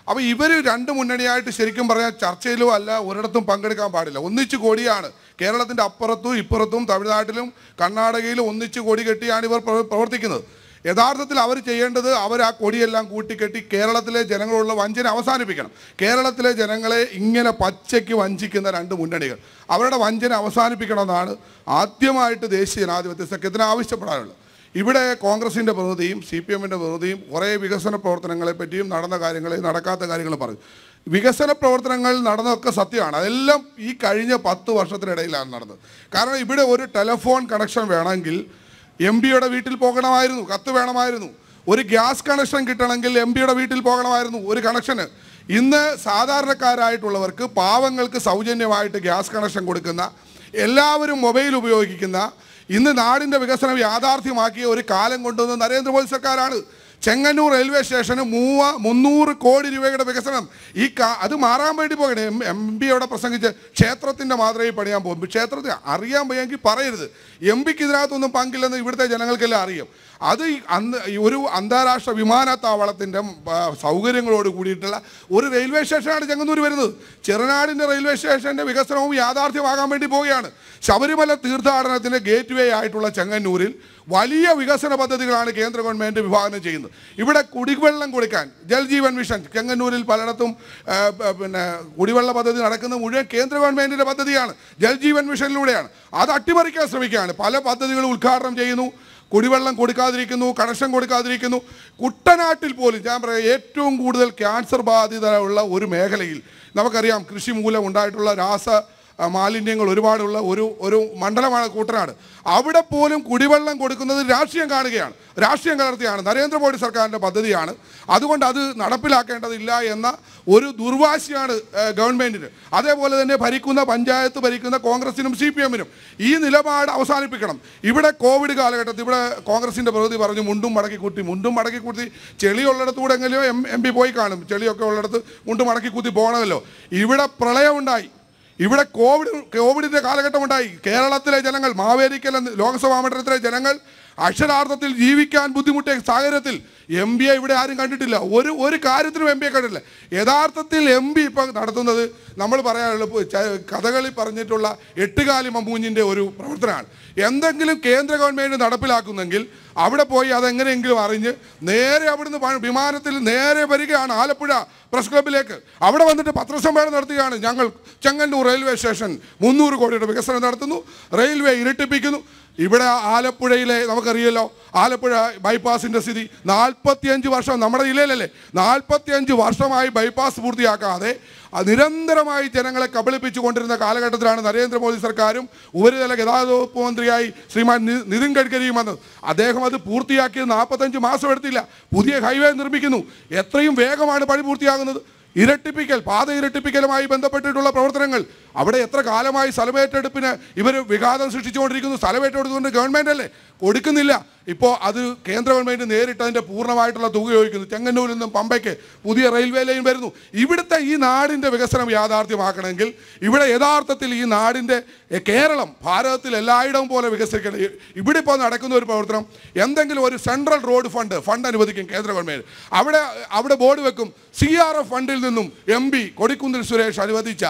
അപ്പോൾ ഇവർ രണ്ട് മുന്നണിയായിട്ട് ശരിക്കും പറഞ്ഞാൽ ചർച്ചയിലും അല്ല ഒരിടത്തും പങ്കെടുക്കാൻ പാടില്ല ഒന്നിച്ച് കോടിയാണ് കേരളത്തിന്റെ അപ്പുറത്തും ഇപ്പുറത്തും തമിഴ്നാട്ടിലും കർണാടകയിലും ഒന്നിച്ച് കൊടി കെട്ടിയാണ് ഇവർ പ്രവർത്തിക്കുന്നത് യഥാർത്ഥത്തിൽ അവർ ചെയ്യേണ്ടത് അവർ ആ കൊടിയെല്ലാം കൂട്ടിക്കെട്ടി കേരളത്തിലെ ജനങ്ങളുള്ള വഞ്ചന അവസാനിപ്പിക്കണം കേരളത്തിലെ ജനങ്ങളെ ഇങ്ങനെ പച്ചയ്ക്ക് വഞ്ചിക്കുന്ന രണ്ട് മുന്നണികൾ അവരുടെ വഞ്ചന അവസാനിപ്പിക്കണമെന്നാണ് ആദ്യമായിട്ട് ദേശീയ ജനാധിപത്യ സഖ്യത്തിന് ആവശ്യപ്പെടാനുള്ളത് ഇവിടെ കോൺഗ്രസിൻ്റെ പ്രതിനിധിയും സി പി എമ്മിൻ്റെ പ്രതിനിധിയും കുറേ വികസന പ്രവർത്തനങ്ങളെ പറ്റിയും നടന്ന കാര്യങ്ങളെ നടക്കാത്ത കാര്യങ്ങൾ പറഞ്ഞു വികസന പ്രവർത്തനങ്ങൾ നടന്നതൊക്കെ സത്യമാണ് അതെല്ലാം ഈ കഴിഞ്ഞ പത്ത് വർഷത്തിനിടയിലാണ് നടന്നത് കാരണം ഇവിടെ ഒരു ടെലഫോൺ കണക്ഷൻ വേണമെങ്കിൽ എം പിയുടെ വീട്ടിൽ പോകണമായിരുന്നു കത്ത് വേണമായിരുന്നു ഒരു ഗ്യാസ് കണക്ഷൻ കിട്ടണമെങ്കിൽ എം പിയുടെ വീട്ടിൽ പോകണമായിരുന്നു ഒരു കണക്ഷന് ഇന്ന് സാധാരണക്കാരായിട്ടുള്ളവർക്ക് പാവങ്ങൾക്ക് സൗജന്യമായിട്ട് ഗ്യാസ് കണക്ഷൻ കൊടുക്കുന്ന എല്ലാവരും മൊബൈൽ ഉപയോഗിക്കുന്ന ഇന്ന് നാടിൻ്റെ വികസനം യാഥാർത്ഥ്യമാക്കിയ ഒരു കാലം കൊണ്ടുവന്ന നരേന്ദ്രമോദി സർക്കാരാണ് ചെങ്ങന്നൂർ റെയിൽവേ സ്റ്റേഷന് മൂവ മുന്നൂറ് കോടി രൂപയുടെ വികസനം ഈ കാ അത് മാറാൻ വേണ്ടി പോകണേ എം എം പി അവിടെ പ്രസംഗിച്ച് ക്ഷേത്രത്തിൻ്റെ മാതൃകയിൽ പണിയാൻ പോകും ക്ഷേത്രത്തിൽ അറിയാൻ പോയെങ്കിൽ പറയരുത് എം പിക്ക് ഇതിനകത്തൊന്നും പങ്കില്ലെന്ന് ഇവിടുത്തെ ജനങ്ങൾക്കെല്ലാം അറിയാം അത് അന്ന് ഒരു അന്താരാഷ്ട്ര വിമാനത്താവളത്തിൻ്റെ സൗകര്യങ്ങളോട് കൂടിയിട്ടുള്ള ഒരു റെയിൽവേ സ്റ്റേഷനാണ് ചെങ്ങന്നൂർ വരുന്നത് ചെറുനാടിൻ്റെ റെയിൽവേ സ്റ്റേഷൻ്റെ വികസനവും യാഥാർത്ഥ്യമാകാൻ വേണ്ടി പോവുകയാണ് ശബരിമല തീർത്ഥാടനത്തിൻ്റെ ഗേറ്റ് വേ ആയിട്ടുള്ള ചെങ്ങന്നൂരിൽ വലിയ വികസന പദ്ധതികളാണ് കേന്ദ്ര ഗവൺമെൻറ് വിഭാവനം ചെയ്യുന്നത് ഇവിടെ കുടിവെള്ളം കൊടുക്കാൻ ജൽജീവൻ മിഷൻ ചെങ്ങന്നൂരിൽ പലയിടത്തും പിന്നെ കുടിവെള്ള പദ്ധതി നടക്കുന്ന മുഴുവൻ കേന്ദ്ര ഗവൺമെൻറ്റിൻ്റെ പദ്ധതിയാണ് ജൽജീവൻ മിഷനിലൂടെയാണ് അത് അട്ടിമറിക്കാൻ ശ്രമിക്കുകയാണ് പല പദ്ധതികളും ഉദ്ഘാടനം ചെയ്യുന്നു കുടിവെള്ളം കൊടുക്കാതിരിക്കുന്നു കണക്ഷൻ കൊടുക്കാതിരിക്കുന്നു കുട്ടനാട്ടിൽ പോലും ഞാൻ പറയാം ഏറ്റവും കൂടുതൽ ക്യാൻസർ ബാധിതരായുള്ള ഒരു മേഖലയിൽ നമുക്കറിയാം കൃഷി മൂലം ഉണ്ടായിട്ടുള്ള രാസ മാലിന്യങ്ങൾ ഒരുപാടുള്ള ഒരു ഒരു മണ്ഡലമാണ് കൂട്ടനാട് അവിടെ പോലും കുടിവെള്ളം കൊടുക്കുന്നത് രാഷ്ട്രീയം കാണുകയാണ് രാഷ്ട്രീയം കലർത്തിയാണ് നരേന്ദ്രമോദി സർക്കാരിൻ്റെ പദ്ധതിയാണ് അതുകൊണ്ട് അത് നടപ്പിലാക്കേണ്ടതില്ല എന്ന ഒരു ദുർവാശിയാണ് ഗവൺമെൻറ്റിന് അതേപോലെ തന്നെ ഭരിക്കുന്ന പഞ്ചായത്ത് ഭരിക്കുന്ന കോൺഗ്രസിനും സി പി എമ്മിനും ഈ നിലപാട് അവസാനിപ്പിക്കണം ഇവിടെ കോവിഡ് കാലഘട്ടത്തിൽ ഇവിടെ കോൺഗ്രസിൻ്റെ പ്രകൃതി പറഞ്ഞു മുണ്ടും മടക്കി കൂട്ടി മുണ്ടും മടക്കി കൂട്ടി എങ്കിലും എം എം പി പോയി കാണും ചെളിയൊക്കെ ഉള്ളിടത്ത് മുണ്ടും മടക്കി കൂത്തി പോകണമല്ലോ ഇവിടെ പ്രളയമുണ്ടായി ഇവിടെ കോവിഡ് കോവിഡിന്റെ കാലഘട്ടമുണ്ടായി കേരളത്തിലെ ജനങ്ങൾ മാവേലിക്കൽ ലോക്സഭാ മണ്ഡലത്തിലെ ജനങ്ങൾ അക്ഷരാർത്ഥത്തിൽ ജീവിക്കാൻ ബുദ്ധിമുട്ടിയ സാഹചര്യത്തിൽ എം ബി എ ഇവിടെ ആരും കണ്ടിട്ടില്ല ഒരു ഒരു കാര്യത്തിനും എം ബി എ കണ്ടിട്ടില്ല യഥാർത്ഥത്തിൽ എം ബി ഇപ്പം നടത്തുന്നത് നമ്മൾ പറയാനുള്ള കഥകളി പറഞ്ഞിട്ടുള്ള എട്ടുകാലി മമ്മൂഞ്ഞിൻ്റെ ഒരു പ്രവർത്തനമാണ് എന്തെങ്കിലും കേന്ദ്ര ഗവൺമെൻറ് നടപ്പിലാക്കുന്നെങ്കിൽ അവിടെ പോയി അതെങ്ങനെയെങ്കിലും അറിഞ്ഞ് നേരെ അവിടുന്ന് വിമാനത്തിൽ നേരെ വരികയാണ് ആലപ്പുഴ പ്രസ് ക്ലബിലേക്ക് അവിടെ വന്നിട്ട് പത്രസമ്മേളനം നടത്തുകയാണ് ഞങ്ങൾ ചെങ്ങന്നൂർ റെയിൽവേ സ്റ്റേഷൻ മുന്നൂറ് കോടിയുടെ വികസനം നടത്തുന്നു റെയിൽവേ ഇരട്ടിപ്പിക്കുന്നു ഇവിടെ ആലപ്പുഴയിലെ നമുക്കറിയല്ലോ ആലപ്പുഴ ബൈപ്പാസിൻ്റെ സ്ഥിതി നാൽപ്പത്തിയഞ്ച് വർഷം നമ്മുടെ ജില്ലയിലല്ലേ നാൽപ്പത്തിയഞ്ച് വർഷമായി ബൈപ്പാസ് പൂർത്തിയാക്കാതെ നിരന്തരമായി ജനങ്ങളെ കബളിപ്പിച്ചു കൊണ്ടിരുന്ന കാലഘട്ടത്തിലാണ് നരേന്ദ്രമോദി സർക്കാരും ഉപരിതല ഗതാഗത വകുപ്പ് മന്ത്രിയായി ശ്രീമാൻ നിതിൻ ഗഡ്കരിയും വന്നത് അദ്ദേഹം അത് പൂർത്തിയാക്കിയത് നാൽപ്പത്തഞ്ച് മാസം എടുത്തില്ല പുതിയ ഹൈവേ നിർമ്മിക്കുന്നു എത്രയും വേഗമാണ് പണി പൂർത്തിയാകുന്നത് ഇരട്ടിപ്പിക്കൽ പാത ഇരട്ടിപ്പിക്കലുമായി ബന്ധപ്പെട്ടിട്ടുള്ള പ്രവർത്തനങ്ങൾ അവിടെ എത്ര കാലമായി സ്ഥലമേറ്റെടുപ്പിന് ഇവർ വിഘാതം സൃഷ്ടിച്ചുകൊണ്ടിരിക്കുന്നു സ്ഥലമേറ്റെടുത്തുകൊണ്ട് ഗവൺമെൻറ് അല്ലേ കൊടുക്കുന്നില്ല ഇപ്പോൾ അത് കേന്ദ്ര ഗവൺമെൻറ് നേരിട്ട് അതിൻ്റെ പൂർണ്ണമായിട്ടുള്ള തുക ചോദിക്കുന്നു ചെങ്ങന്നൂരിൽ നിന്നും പമ്പയ്ക്ക് പുതിയ റെയിൽവേ ലൈൻ വരുന്നു ഇവിടുത്തെ ഈ നാടിൻ്റെ വികസനം യാഥാർത്ഥ്യമാക്കണമെങ്കിൽ ഇവിടെ യഥാർത്ഥത്തിൽ ഈ നാടിൻ്റെ കേരളം ഭാരതത്തിൽ എല്ലായിടവും പോലെ വികസിക്കണം ഇവിടെ ഇപ്പോൾ നടക്കുന്ന ഒരു പ്രവർത്തനം എന്തെങ്കിലും ഒരു സെൻട്രൽ റോഡ് ഫണ്ട് ഫണ്ട് അനുവദിക്കും കേന്ദ്ര ഗവൺമെൻറ് അവിടെ അവിടെ ബോർഡ് വെക്കും സി ആർ എഫ് ഫണ്ടിൽ നിന്നും എം പി കൊടിക്കുന്നിൽ സുരേഷ് അനുവദിച്ച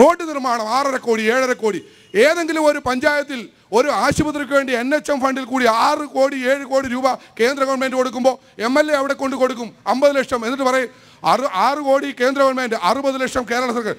റോഡ് നിർമ്മാണം ആറര കോടി ഏഴര കോടി ഏതെങ്കിലും ഒരു പഞ്ചായത്തിൽ ഒരു ആശുപത്രിക്ക് വേണ്ടി എൻ എച്ച് എം ഫണ്ടിൽ കൂടി ആറ് കോടി ഏഴ് കോടി രൂപ കേന്ദ്ര ഗവൺമെൻറ് കൊടുക്കുമ്പോൾ എം എൽ എ അവിടെ കൊണ്ട് കൊടുക്കും അമ്പത് ലക്ഷം എന്നിട്ട് പറയും അറു ആറ് കോടി കേന്ദ്ര ഗവൺമെൻറ് അറുപത് ലക്ഷം കേരള സർക്കാർ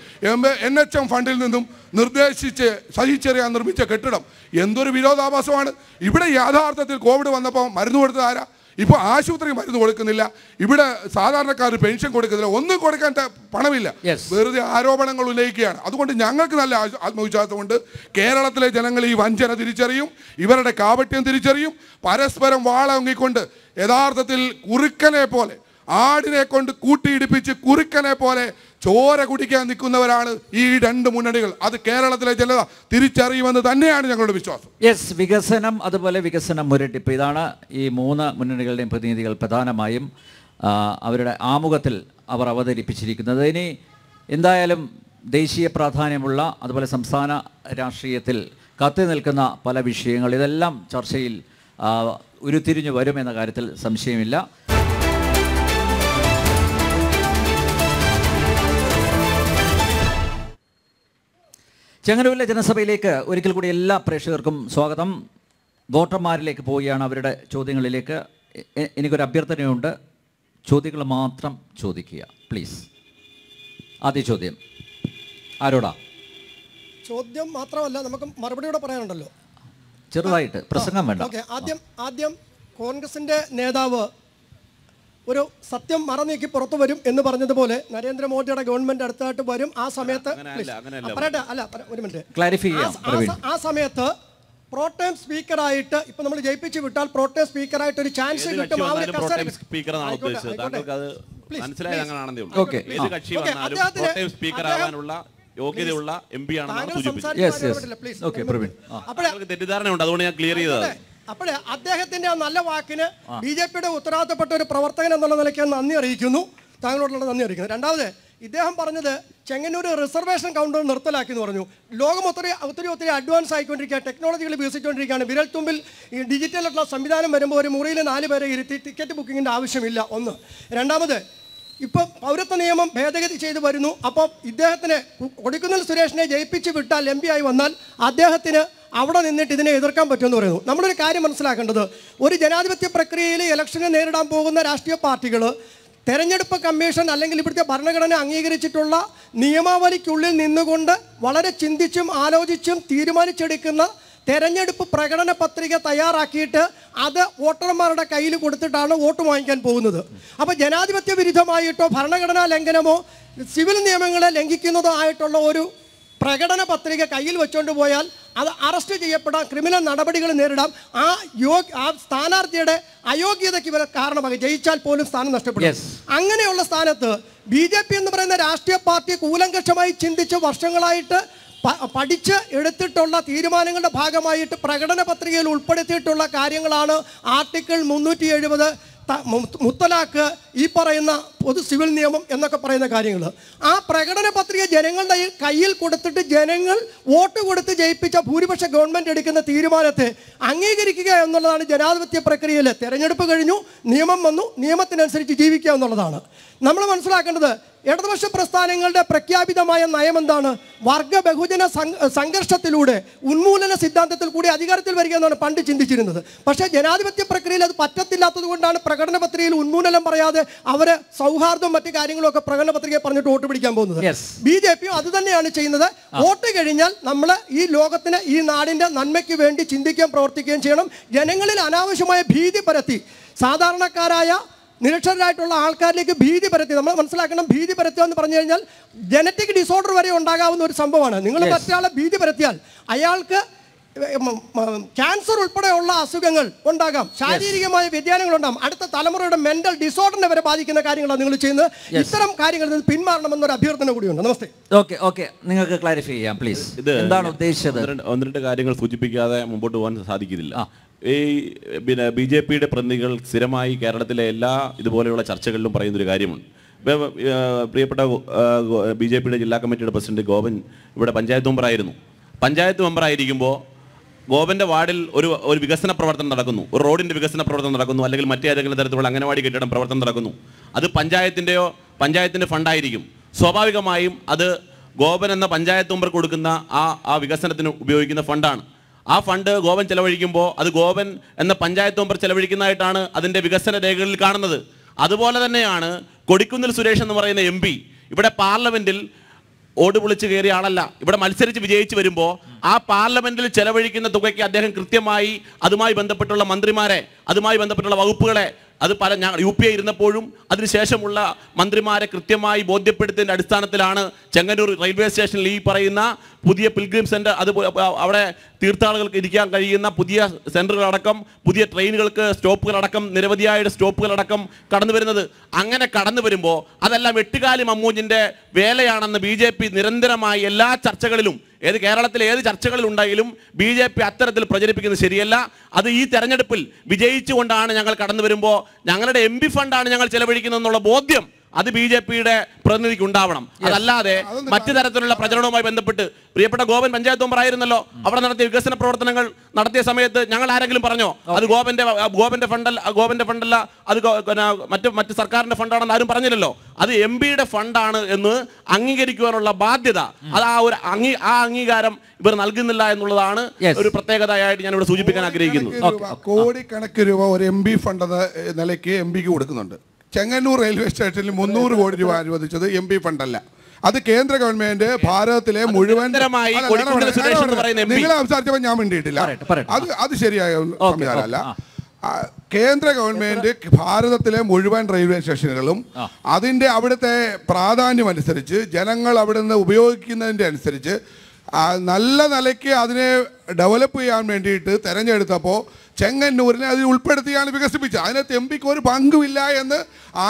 എൻ എച്ച് എം ഫണ്ടിൽ നിന്നും നിർദ്ദേശിച്ച് സഹിച്ചെറിയാൻ നിർമ്മിച്ച കെട്ടിടം എന്തൊരു വിരോധാഭാസമാണ് ഇവിടെ യാഥാർത്ഥത്തിൽ കോവിഡ് വന്നപ്പോൾ മരുന്ന് കൊടുത്തത് ആരാ ഇപ്പോൾ ആശുപത്രി മരുന്ന് കൊടുക്കുന്നില്ല ഇവിടെ സാധാരണക്കാർ പെൻഷൻ കൊടുക്കുന്നില്ല ഒന്നും കൊടുക്കാൻ പണമില്ല വെറുതെ ആരോപണങ്ങൾ ഉന്നയിക്കുകയാണ് അതുകൊണ്ട് ഞങ്ങൾക്ക് നല്ല ഉണ്ട് കേരളത്തിലെ ജനങ്ങൾ ഈ വഞ്ചന തിരിച്ചറിയും ഇവരുടെ കാപട്യം തിരിച്ചറിയും പരസ്പരം വാളങ്ങിക്കൊണ്ട് യഥാർത്ഥത്തിൽ കുറുക്കനെ പോലെ ആടിനെ കൊണ്ട് കൂട്ടിയിടിപ്പിച്ച് കുറുക്കനെ പോലെ ചോര കുടിക്കാൻ നിൽക്കുന്നവരാണ് ഈ രണ്ട് മുന്നണികൾ അത് കേരളത്തിലെ ജനത തിരിച്ചറിയുമെന്ന് തന്നെയാണ് ഞങ്ങളുടെ വിശ്വാസം യെസ് വികസനം അതുപോലെ വികസനം മുരട്ടിപ്പ് ഇതാണ് ഈ മൂന്ന് മുന്നണികളുടെയും പ്രതിനിധികൾ പ്രധാനമായും അവരുടെ ആമുഖത്തിൽ അവർ അവതരിപ്പിച്ചിരിക്കുന്നത് ഇനി എന്തായാലും ദേശീയ പ്രാധാന്യമുള്ള അതുപോലെ സംസ്ഥാന രാഷ്ട്രീയത്തിൽ കത്തി നിൽക്കുന്ന പല വിഷയങ്ങൾ ഇതെല്ലാം ചർച്ചയിൽ ഉരുത്തിരിഞ്ഞു വരുമെന്ന കാര്യത്തിൽ സംശയമില്ല ചെങ്ങന്നൂരിലെ ജനസഭയിലേക്ക് ഒരിക്കൽ കൂടി എല്ലാ പ്രേക്ഷകർക്കും സ്വാഗതം വോട്ടർമാരിലേക്ക് പോവുകയാണ് അവരുടെ ചോദ്യങ്ങളിലേക്ക് എനിക്കൊരു അഭ്യർത്ഥനയുണ്ട് ചോദ്യങ്ങൾ മാത്രം ചോദിക്കുക പ്ലീസ് ആദ്യ ചോദ്യം ആരോടാ ചോദ്യം മാത്രമല്ല നമുക്ക് മറുപടിയോടെ പറയാനുണ്ടല്ലോ ചെറുതായിട്ട് പ്രസംഗം വേണ്ട ആദ്യം ആദ്യം കോൺഗ്രസിന്റെ നേതാവ് ഒരു സത്യം മറന്നീക്കി പുറത്തു വരും എന്ന് പറഞ്ഞതുപോലെ നരേന്ദ്രമോദിയുടെ ഗവൺമെന്റ് അടുത്തായിട്ട് വരും ആ സമയത്ത് ആ സമയത്ത് പ്രോട്ടേം സ്പീക്കറായിട്ട് ഇപ്പൊ നമ്മൾ ജയിപ്പിച്ച് വിട്ടാൽ പ്രോട്ടേം സ്പീക്കറായിട്ട് ഒരു ചാൻസ് കിട്ടും ആ യോഗ്യതയുള്ള എം പി ആണെന്നാണ് സൂചിപ്പിച്ചത് തെറ്റിദ്ധാരണ ഉണ്ട് അതുകൊണ്ട് ഞാൻ ക്ലിയർ ചെയ്തത് അപ്പോൾ അദ്ദേഹത്തിന്റെ ആ നല്ല വാക്കിന് ബി ജെ പിയുടെ ഉത്തരവാദിത്തപ്പെട്ട ഒരു പ്രവർത്തകൻ എന്നുള്ള നിലയ്ക്ക് നന്ദി അറിയിക്കുന്നു താങ്കളോടുള്ള നന്ദി അറിയിക്കുന്നു രണ്ടാമത് ഇദ്ദേഹം പറഞ്ഞത് ചെങ്ങന്നൂർ റിസർവേഷൻ കൗണ്ടർ നിർത്തലാക്കി എന്ന് പറഞ്ഞു ലോകം ഒത്തിരി ഒത്തിരി ഒത്തിരി അഡ്വാൻസ് ആയിക്കൊണ്ടിരിക്കുക ടെക്നോളജികൾ വികസിച്ചുകൊണ്ടിരിക്കുകയാണ് വിരൽത്തുമ്പിൽ ഈ ഡിജിറ്റലായിട്ടുള്ള സംവിധാനം വരുമ്പോൾ ഒരു മുറിയിൽ നാല് പേരെ ഇരുത്തി ടിക്കറ്റ് ബുക്കിങ്ങിൻ്റെ ആവശ്യമില്ല ഒന്ന് രണ്ടാമത് ഇപ്പോൾ പൗരത്വ നിയമം ഭേദഗതി ചെയ്തു വരുന്നു അപ്പോൾ ഇദ്ദേഹത്തിന് കൊടിക്കുന്നിൽ സുരേഷിനെ ജയിപ്പിച്ച് വിട്ടാൽ എം ആയി വന്നാൽ അദ്ദേഹത്തിന് അവിടെ നിന്നിട്ട് ഇതിനെ എതിർക്കാൻ പറ്റുമെന്ന് പറയുന്നു നമ്മളൊരു കാര്യം മനസ്സിലാക്കേണ്ടത് ഒരു ജനാധിപത്യ പ്രക്രിയയിൽ ഇലക്ഷനെ നേരിടാൻ പോകുന്ന രാഷ്ട്രീയ പാർട്ടികൾ തെരഞ്ഞെടുപ്പ് കമ്മീഷൻ അല്ലെങ്കിൽ ഇവിടുത്തെ ഭരണഘടന അംഗീകരിച്ചിട്ടുള്ള നിയമാവലിക്കുള്ളിൽ നിന്നുകൊണ്ട് വളരെ ചിന്തിച്ചും ആലോചിച്ചും തീരുമാനിച്ചെടുക്കുന്ന തെരഞ്ഞെടുപ്പ് പ്രകടന പത്രിക തയ്യാറാക്കിയിട്ട് അത് വോട്ടർമാരുടെ കയ്യിൽ കൊടുത്തിട്ടാണ് വോട്ട് വാങ്ങിക്കാൻ പോകുന്നത് അപ്പോൾ ജനാധിപത്യ വിരുദ്ധമായിട്ടോ ഭരണഘടനാ ലംഘനമോ സിവിൽ നിയമങ്ങളെ ലംഘിക്കുന്നതോ ആയിട്ടുള്ള ഒരു പ്രകടന പത്രിക കയ്യിൽ വെച്ചുകൊണ്ട് പോയാൽ അത് അറസ്റ്റ് ചെയ്യപ്പെടാം ക്രിമിനൽ നടപടികൾ നേരിടാം ആ യോ ആ സ്ഥാനാർത്ഥിയുടെ അയോഗ്യതയ്ക്ക് ഇവരെ കാരണമാകും ജയിച്ചാൽ പോലും സ്ഥാനം നഷ്ടപ്പെടും അങ്ങനെയുള്ള സ്ഥാനത്ത് ബി ജെ പി എന്ന് പറയുന്ന രാഷ്ട്രീയ പാർട്ടി കൂലങ്കക്ഷമായി ചിന്തിച്ച് വർഷങ്ങളായിട്ട് പഠിച്ച് എടുത്തിട്ടുള്ള തീരുമാനങ്ങളുടെ ഭാഗമായിട്ട് പ്രകടന പത്രികയിൽ ഉൾപ്പെടുത്തിയിട്ടുള്ള കാര്യങ്ങളാണ് ആർട്ടിക്കിൾ മുന്നൂറ്റി എഴുപത് മുത്തലാക്ക് ഈ പറയുന്ന പൊതു സിവിൽ നിയമം എന്നൊക്കെ പറയുന്ന കാര്യങ്ങൾ ആ പ്രകടന പത്രിക ജനങ്ങളുടെ കയ്യിൽ കൊടുത്തിട്ട് ജനങ്ങൾ വോട്ട് കൊടുത്ത് ജയിപ്പിച്ച ഭൂരിപക്ഷ ഗവൺമെൻറ് എടുക്കുന്ന തീരുമാനത്തെ അംഗീകരിക്കുക എന്നുള്ളതാണ് ജനാധിപത്യ പ്രക്രിയയിൽ തെരഞ്ഞെടുപ്പ് കഴിഞ്ഞു നിയമം വന്നു നിയമത്തിനനുസരിച്ച് ജീവിക്കുക എന്നുള്ളതാണ് നമ്മൾ മനസ്സിലാക്കേണ്ടത് ഇടതുപക്ഷ പ്രസ്ഥാനങ്ങളുടെ പ്രഖ്യാപിതമായ നയം എന്താണ് വർഗ ബഹുജന സംഘർഷത്തിലൂടെ ഉന്മൂലന സിദ്ധാന്തത്തിൽ കൂടി അധികാരത്തിൽ വരിക എന്നാണ് പണ്ട് ചിന്തിച്ചിരുന്നത് പക്ഷേ ജനാധിപത്യ പ്രക്രിയയിൽ അത് പറ്റത്തില്ലാത്തത് കൊണ്ടാണ് പ്രകടന പത്രികയിൽ ഉന്മൂലനം പറയാതെ അവരെ സൗഹാർദ്ദവും മറ്റു കാര്യങ്ങളും ഒക്കെ പ്രകടന പത്രികയെ പറഞ്ഞിട്ട് വോട്ട് പിടിക്കാൻ പോകുന്നത് ബി ജെ പിയും അത് തന്നെയാണ് ചെയ്യുന്നത് വോട്ട് കഴിഞ്ഞാൽ നമ്മൾ ഈ ലോകത്തിന് ഈ നാടിന്റെ നന്മയ്ക്ക് വേണ്ടി ചിന്തിക്കുകയും പ്രവർത്തിക്കുകയും ചെയ്യണം ജനങ്ങളിൽ അനാവശ്യമായ ഭീതി പരത്തി സാധാരണക്കാരായ നിരക്ഷരായിട്ടുള്ള ആൾക്കാരിലേക്ക് ഭീതി പരത്തി നമ്മൾ മനസ്സിലാക്കണം ഭീതി പരത്തുക എന്ന് പറഞ്ഞു കഴിഞ്ഞാൽ ജനറ്റിക് ഡിസോർഡർ വരെ ഉണ്ടാകാവുന്ന ഒരു സംഭവമാണ് നിങ്ങൾ മറ്റൊരാളെ ഭീതി പരത്തിയാൽ അയാൾക്ക് ക്യാൻസർ ഉൾപ്പെടെയുള്ള അസുഖങ്ങൾ ഉണ്ടാകാം ശാരീരികമായ വ്യതിയാനങ്ങൾ ഉണ്ടാകും അടുത്ത തലമുറയുടെ മെന്റൽ ഡിസോർഡറിനെ വരെ ബാധിക്കുന്ന കാര്യങ്ങളാണ് നിങ്ങൾ ചെയ്യുന്നത് ഇത്തരം കാര്യങ്ങളിൽ നിന്ന് പിന്മാറണമെന്നൊരു അഭ്യർത്ഥന കൂടിയുണ്ട് നമസ്തേ ഓക്കെ ഓക്കെ നിങ്ങൾക്ക് ക്ലാരിഫൈ ചെയ്യാം പ്ലീസ് എന്താണ് ഉദ്ദേശിച്ചത് ഒന്ന് രണ്ട് കാര്യങ്ങൾ സൂചിപ്പിക്കാതെ മുമ്പോട്ട് പോകാൻ സാധിക്കില്ല ഈ പിന്നെ ബി ജെ പിയുടെ പ്രതിനിധികൾ സ്ഥിരമായി കേരളത്തിലെ എല്ലാ ഇതുപോലെയുള്ള ചർച്ചകളിലും പറയുന്നൊരു കാര്യമുണ്ട് ഇപ്പം പ്രിയപ്പെട്ട ബി ജെ പിയുടെ ജില്ലാ കമ്മിറ്റിയുടെ പ്രസിഡന്റ് ഗോപൻ ഇവിടെ പഞ്ചായത്ത് മെമ്പറായിരുന്നു പഞ്ചായത്ത് മെമ്പറായിരിക്കുമ്പോൾ ഗോപൻ്റെ വാർഡിൽ ഒരു ഒരു വികസന പ്രവർത്തനം നടക്കുന്നു ഒരു റോഡിൻ്റെ വികസന പ്രവർത്തനം നടക്കുന്നു അല്ലെങ്കിൽ മറ്റേതെങ്കിലും തരത്തിലുള്ള അംഗനവാടി കെട്ടിടം പ്രവർത്തനം നടക്കുന്നു അത് പഞ്ചായത്തിൻ്റെയോ പഞ്ചായത്തിൻ്റെ ഫണ്ടായിരിക്കും സ്വാഭാവികമായും അത് ഗോപൻ എന്ന പഞ്ചായത്ത് മെമ്പർ കൊടുക്കുന്ന ആ ആ വികസനത്തിന് ഉപയോഗിക്കുന്ന ഫണ്ടാണ് ആ ഫണ്ട് ഗോവൻ ചെലവഴിക്കുമ്പോൾ അത് ഗോവൻ എന്ന പഞ്ചായത്ത് മെമ്പർ ചെലവഴിക്കുന്നതായിട്ടാണ് അതിൻ്റെ വികസന രേഖകളിൽ കാണുന്നത് അതുപോലെ തന്നെയാണ് കൊടിക്കുന്നിൽ സുരേഷ് എന്ന് പറയുന്ന എം പി ഇവിടെ പാർലമെൻറ്റിൽ ഓട് പൊളിച്ച് കയറിയ ആളല്ല ഇവിടെ മത്സരിച്ച് വിജയിച്ച് വരുമ്പോൾ ആ പാർലമെന്റിൽ ചെലവഴിക്കുന്ന തുകയ്ക്ക് അദ്ദേഹം കൃത്യമായി അതുമായി ബന്ധപ്പെട്ടുള്ള മന്ത്രിമാരെ അതുമായി ബന്ധപ്പെട്ടുള്ള വകുപ്പുകളെ അത് പല ഞങ്ങൾ യു പി ഐ ഇരുന്നപ്പോഴും അതിനുശേഷമുള്ള മന്ത്രിമാരെ കൃത്യമായി ബോധ്യപ്പെടുത്തിയതിൻ്റെ അടിസ്ഥാനത്തിലാണ് ചെങ്ങന്നൂർ റെയിൽവേ സ്റ്റേഷനിൽ ഈ പറയുന്ന പുതിയ പിൽഗ്രിം സെൻറ്റർ അത് അവിടെ തീർത്ഥാടകർക്ക് ഇരിക്കാൻ കഴിയുന്ന പുതിയ സെൻറ്ററുകളടക്കം പുതിയ ട്രെയിനുകൾക്ക് സ്റ്റോപ്പുകളടക്കം നിരവധിയായ സ്റ്റോപ്പുകളടക്കം കടന്നു വരുന്നത് അങ്ങനെ കടന്നു വരുമ്പോൾ അതെല്ലാം എട്ടുകാലി മമ്മൂഞ്ഞിൻ്റെ വേലയാണെന്ന് ബി നിരന്തരമായി എല്ലാ ചർച്ചകളിലും ഏത് കേരളത്തിലെ ഏത് ചർച്ചകളിൽ ഉണ്ടായാലും ബി ജെ പി അത്തരത്തിൽ പ്രചരിപ്പിക്കുന്നത് ശരിയല്ല അത് ഈ തെരഞ്ഞെടുപ്പിൽ വിജയിച്ചുകൊണ്ടാണ് ഞങ്ങൾ കടന്നു വരുമ്പോൾ ഞങ്ങളുടെ എം പി ഫണ്ടാണ് ഞങ്ങൾ ചെലവഴിക്കുന്നതെന്നുള്ള ബോധ്യം അത് ബി ജെ പിയുടെ പ്രതിനിധിക്ക് ഉണ്ടാവണം അതല്ലാതെ മറ്റു തരത്തിലുള്ള പ്രചരണവുമായി ബന്ധപ്പെട്ട് പ്രിയപ്പെട്ട ഗോപൻ പഞ്ചായത്ത് ആയിരുന്നല്ലോ അവിടെ നടത്തിയ വികസന പ്രവർത്തനങ്ങൾ നടത്തിയ സമയത്ത് ഞങ്ങൾ ആരെങ്കിലും പറഞ്ഞോ അത് ഗോപന്റെ ഗോപന്റെ ഫണ്ടല്ല ഗോപന്റെ ഫണ്ടല്ല അത് മറ്റു മറ്റു സർക്കാരിന്റെ ഫണ്ടാണെന്ന് ആരും പറഞ്ഞില്ലല്ലോ അത് എം പിയുടെ ഫണ്ടാണ് എന്ന് അംഗീകരിക്കുവാനുള്ള ബാധ്യത അത് ആ ഒരു അംഗീ ആ അംഗീകാരം ഇവർ നൽകുന്നില്ല എന്നുള്ളതാണ് ഒരു പ്രത്യേകതയായിട്ട് ഞാൻ ഇവിടെ സൂചിപ്പിക്കാൻ ആഗ്രഹിക്കുന്നു കോടിക്കണക്കിന് രൂപ ഒരു എം പി ഫണ്ട് നിലയ്ക്ക് എം പിക്ക് കൊടുക്കുന്നുണ്ട് ചെങ്ങന്നൂർ റെയിൽവേ സ്റ്റേഷനിൽ മുന്നൂറ് കോടി രൂപ അനുവദിച്ചത് എം പി ഫണ്ടല്ല അത് കേന്ദ്ര ഗവൺമെന്റ് ഭാരതത്തിലെ മുഴുവൻ നിങ്ങളെ സംസാരിച്ചപ്പോൾ ഞാൻ മിണ്ടിയിട്ടില്ല അത് അത് ശരിയായ സംവിധാനമല്ല കേന്ദ്ര ഗവൺമെന്റ് ഭാരതത്തിലെ മുഴുവൻ റെയിൽവേ സ്റ്റേഷനുകളും അതിന്റെ അവിടുത്തെ പ്രാധാന്യം അനുസരിച്ച് ജനങ്ങൾ അവിടെ നിന്ന് ഉപയോഗിക്കുന്നതിന്റെ അനുസരിച്ച് നല്ല നിലയ്ക്ക് അതിനെ ഡെവലപ്പ് ചെയ്യാൻ വേണ്ടിയിട്ട് തെരഞ്ഞെടുത്തപ്പോൾ ചെങ്ങന്നൂരിനെ അതിൽ ഉൾപ്പെടുത്തിയാണ് വികസിപ്പിച്ചത് അതിനകത്ത് എം പിക്ക് ഒരു പങ്കുമില്ല എന്ന്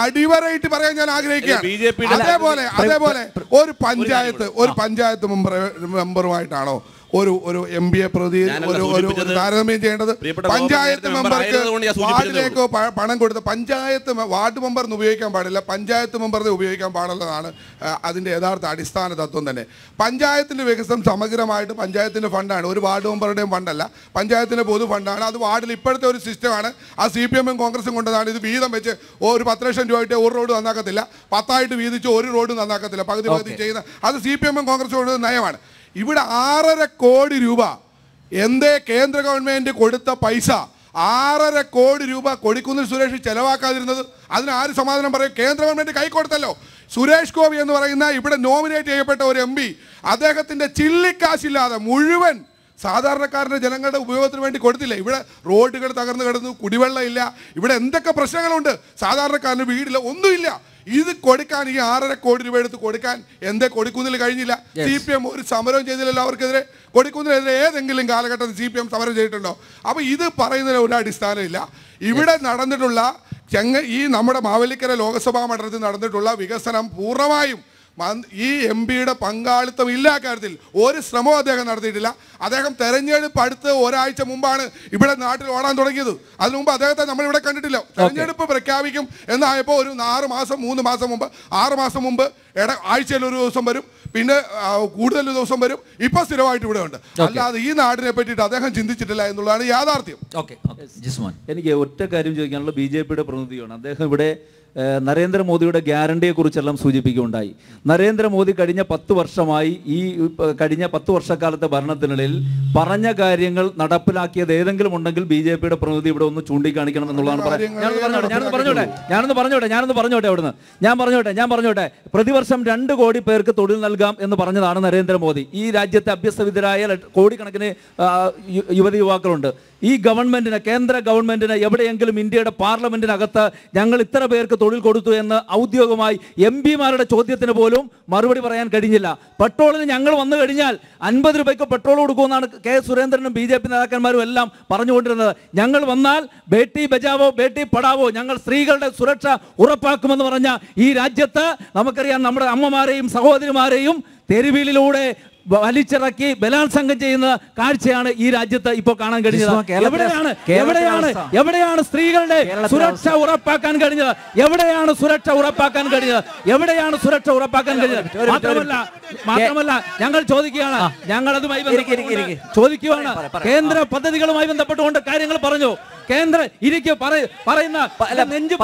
അടിവരായിട്ട് പറയാൻ ഞാൻ ആഗ്രഹിക്കുകയാണ് അതേപോലെ അതേപോലെ ഒരു പഞ്ചായത്ത് ഒരു പഞ്ചായത്ത് മെമ്പർ മെമ്പറുമായിട്ടാണോ ഒരു ഒരു എം ബി എ പ്രതി ഒരു ഒരു താരതമ്യം ചെയ്യേണ്ടത് പഞ്ചായത്ത് മെമ്പർക്ക് വാർഡിലേക്കോ പണം കൊടുത്ത് പഞ്ചായത്ത് വാർഡ് മെമ്പറിന് ഉപയോഗിക്കാൻ പാടില്ല പഞ്ചായത്ത് മെമ്പറിനെ ഉപയോഗിക്കാൻ പാടുള്ളതാണ് അതിൻ്റെ യഥാർത്ഥ അടിസ്ഥാന തത്വം തന്നെ പഞ്ചായത്തിൻ്റെ വികസനം സമഗ്രമായിട്ട് പഞ്ചായത്തിൻ്റെ ഫണ്ടാണ് ഒരു വാർഡ് മെമ്പറുടെയും ഫണ്ടല്ല പഞ്ചായത്തിൻ്റെ പൊതു ഫണ്ടാണ് അത് വാർഡിൽ ഇപ്പോഴത്തെ ഒരു സിസ്റ്റമാണ് ആ സി പി എമ്മും കോൺഗ്രസും കൊണ്ടതാണ് ഇത് വീതം വെച്ച് ഒരു പത്ത് ലക്ഷം രൂപയായിട്ട് ഒരു റോഡ് നന്നാക്കത്തില്ല പത്തായിട്ട് വീതിച്ച് ഒരു റോഡ് നന്നാക്കത്തില്ല പകുതി പകുതി ചെയ്യുന്ന അത് സി പി എമ്മും കോൺഗ്രസും നയമാണ് ഇവിടെ ആറര കോടി രൂപ എന്തേ കേന്ദ്ര ഗവൺമെന്റ് കൊടുത്ത പൈസ ആറര കോടി രൂപ കൊടിക്കുന്നിൽ സുരേഷ് ചെലവാക്കാതിരുന്നത് അതിന് ആര് സമാധാനം പറയും കേന്ദ്ര ഗവൺമെന്റ് കൈ കൊടുത്തല്ലോ സുരേഷ് ഗോപി എന്ന് പറയുന്ന ഇവിടെ നോമിനേറ്റ് ചെയ്യപ്പെട്ട ഒരു എം പി അദ്ദേഹത്തിൻ്റെ ചില്ലിക്കാശില്ലാതെ മുഴുവൻ സാധാരണക്കാരൻ്റെ ജനങ്ങളുടെ ഉപയോഗത്തിന് വേണ്ടി കൊടുത്തില്ല ഇവിടെ റോഡുകൾ തകർന്നു കിടന്നു കുടിവെള്ളമില്ല ഇവിടെ എന്തൊക്കെ പ്രശ്നങ്ങളുണ്ട് സാധാരണക്കാരന് വീടില്ല ഒന്നുമില്ല ഇത് കൊടുക്കാൻ ഈ ആറര കോടി രൂപ എടുത്ത് കൊടുക്കാൻ എന്തേ കൊടുക്കുന്നതിൽ കഴിഞ്ഞില്ല സി പി എം ഒരു സമരം ചെയ്തില്ലല്ലോ അവർക്കെതിരെ കൊടുക്കുന്നതിനെതിരെ ഏതെങ്കിലും കാലഘട്ടത്തിൽ സി പി എം സമരം ചെയ്തിട്ടുണ്ടോ അപ്പോൾ ഇത് പറയുന്നതിന് ഒരു അടിസ്ഥാനമില്ല ഇവിടെ നടന്നിട്ടുള്ള ചെങ്ങ ഈ നമ്മുടെ മാവേലിക്കര ലോക്സഭാ മണ്ഡലത്തിൽ നടന്നിട്ടുള്ള വികസനം പൂർണ്ണമായും ഈ എം പിയുടെ പങ്കാളിത്തം ഇല്ലാ കാര്യത്തിൽ ഒരു ശ്രമവും അദ്ദേഹം നടത്തിയിട്ടില്ല അദ്ദേഹം തെരഞ്ഞെടുപ്പ് അടുത്ത് ഒരാഴ്ച മുമ്പാണ് ഇവിടെ നാട്ടിൽ ഓടാൻ തുടങ്ങിയത് അതിനു മുമ്പ് അദ്ദേഹത്തെ നമ്മൾ ഇവിടെ കണ്ടിട്ടില്ല തെരഞ്ഞെടുപ്പ് പ്രഖ്യാപിക്കും എന്നായപ്പോൾ ഒരു ആറ് മാസം മൂന്ന് മാസം മുമ്പ് ആറ് മാസം മുമ്പ് ഇട ആഴ്ചയിൽ ഒരു ദിവസം വരും പിന്നെ കൂടുതൽ ദിവസം വരും ഇപ്പൊ സ്ഥിരമായിട്ട് ഇവിടെ ഉണ്ട് അല്ലാതെ ഈ നാടിനെ പറ്റിയിട്ട് അദ്ദേഹം ചിന്തിച്ചിട്ടില്ല എന്നുള്ളതാണ് യാഥാർത്ഥ്യം എനിക്ക് ഒറ്റ കാര്യം ചോദിക്കാനുള്ള ബി ജെ പിയുടെ പ്രതിനിധിയാണ് അദ്ദേഹം ഇവിടെ നരേന്ദ്രമോദിയുടെ ഗ്യാരണ്ടിയെക്കുറിച്ചെല്ലാം സൂചിപ്പിക്കുകയുണ്ടായി നരേന്ദ്രമോദി കഴിഞ്ഞ പത്ത് വർഷമായി ഈ കഴിഞ്ഞ പത്ത് വർഷക്കാലത്തെ ഭരണത്തിനിടയിൽ പറഞ്ഞ കാര്യങ്ങൾ നടപ്പിലാക്കിയത് ഏതെങ്കിലും ഉണ്ടെങ്കിൽ ബി ജെ പിയുടെ പ്രതിനിധി ഇവിടെ ഒന്ന് ചൂണ്ടിക്കാണിക്കണം എന്നുള്ളതാണ് പറയുന്നത് ഞാനൊന്ന് പറഞ്ഞോട്ടെ ഞാനൊന്ന് പറഞ്ഞോട്ടെ ഞാനൊന്ന് പറഞ്ഞോട്ടെ അവിടുന്ന് ഞാൻ പറഞ്ഞോട്ടെ ഞാൻ പറഞ്ഞോട്ടെ പ്രതിവർഷം രണ്ട് കോടി പേർക്ക് തൊഴിൽ നൽകാം എന്ന് പറഞ്ഞതാണ് നരേന്ദ്രമോദി ഈ രാജ്യത്തെ അഭ്യസ്തവിധരായ കോടിക്കണക്കിന് യുവതി യുവാക്കളുണ്ട് ഈ ഗവൺമെൻറ്റിന് കേന്ദ്ര ഗവൺമെൻറ്റിന് എവിടെയെങ്കിലും ഇന്ത്യയുടെ പാർലമെൻറ്റിനകത്ത് ഞങ്ങൾ ഇത്ര പേർക്ക് തൊഴിൽ കൊടുത്തു എന്ന് ഔദ്യോഗികമായി എം പിമാരുടെ ചോദ്യത്തിന് പോലും മറുപടി പറയാൻ കഴിഞ്ഞില്ല പെട്രോളിന് ഞങ്ങൾ വന്നു കഴിഞ്ഞാൽ അൻപത് രൂപയ്ക്ക് പെട്രോൾ കൊടുക്കുമെന്നാണ് കെ സുരേന്ദ്രനും ബി ജെ പി നേതാക്കന്മാരും എല്ലാം പറഞ്ഞുകൊണ്ടിരുന്നത് ഞങ്ങൾ വന്നാൽ ബേട്ടി ബജാവോ ബേട്ടി പടാവോ ഞങ്ങൾ സ്ത്രീകളുടെ സുരക്ഷ ഉറപ്പാക്കുമെന്ന് പറഞ്ഞ ഈ രാജ്യത്ത് നമുക്കറിയാം നമ്മുടെ അമ്മമാരെയും സഹോദരിമാരെയും തെരുവിലൂടെ വലിച്ചിറക്കി ബലാത്സംഗം ചെയ്യുന്ന കാഴ്ചയാണ് ഈ രാജ്യത്ത് ഇപ്പോൾ കാണാൻ കഴിഞ്ഞത് എവിടെയാണ് എവിടെയാണ് എവിടെയാണ് സ്ത്രീകളുടെ സുരക്ഷ ഉറപ്പാക്കാൻ കഴിഞ്ഞത് എവിടെയാണ് സുരക്ഷ ഉറപ്പാക്കാൻ കഴിഞ്ഞത് എവിടെയാണ് സുരക്ഷ ഉറപ്പാക്കാൻ കഴിഞ്ഞത് മാത്രമല്ല മാത്രമല്ല ഞങ്ങൾ ചോദിക്കുകയാണ് ഞങ്ങൾ അതുമായി ചോദിക്കുകയാണ് കേന്ദ്ര പദ്ധതികളുമായി ബന്ധപ്പെട്ടുകൊണ്ട് കാര്യങ്ങൾ പറഞ്ഞു കേന്ദ്ര ഇരിക്കു പറയുന്ന നെഞ്ചു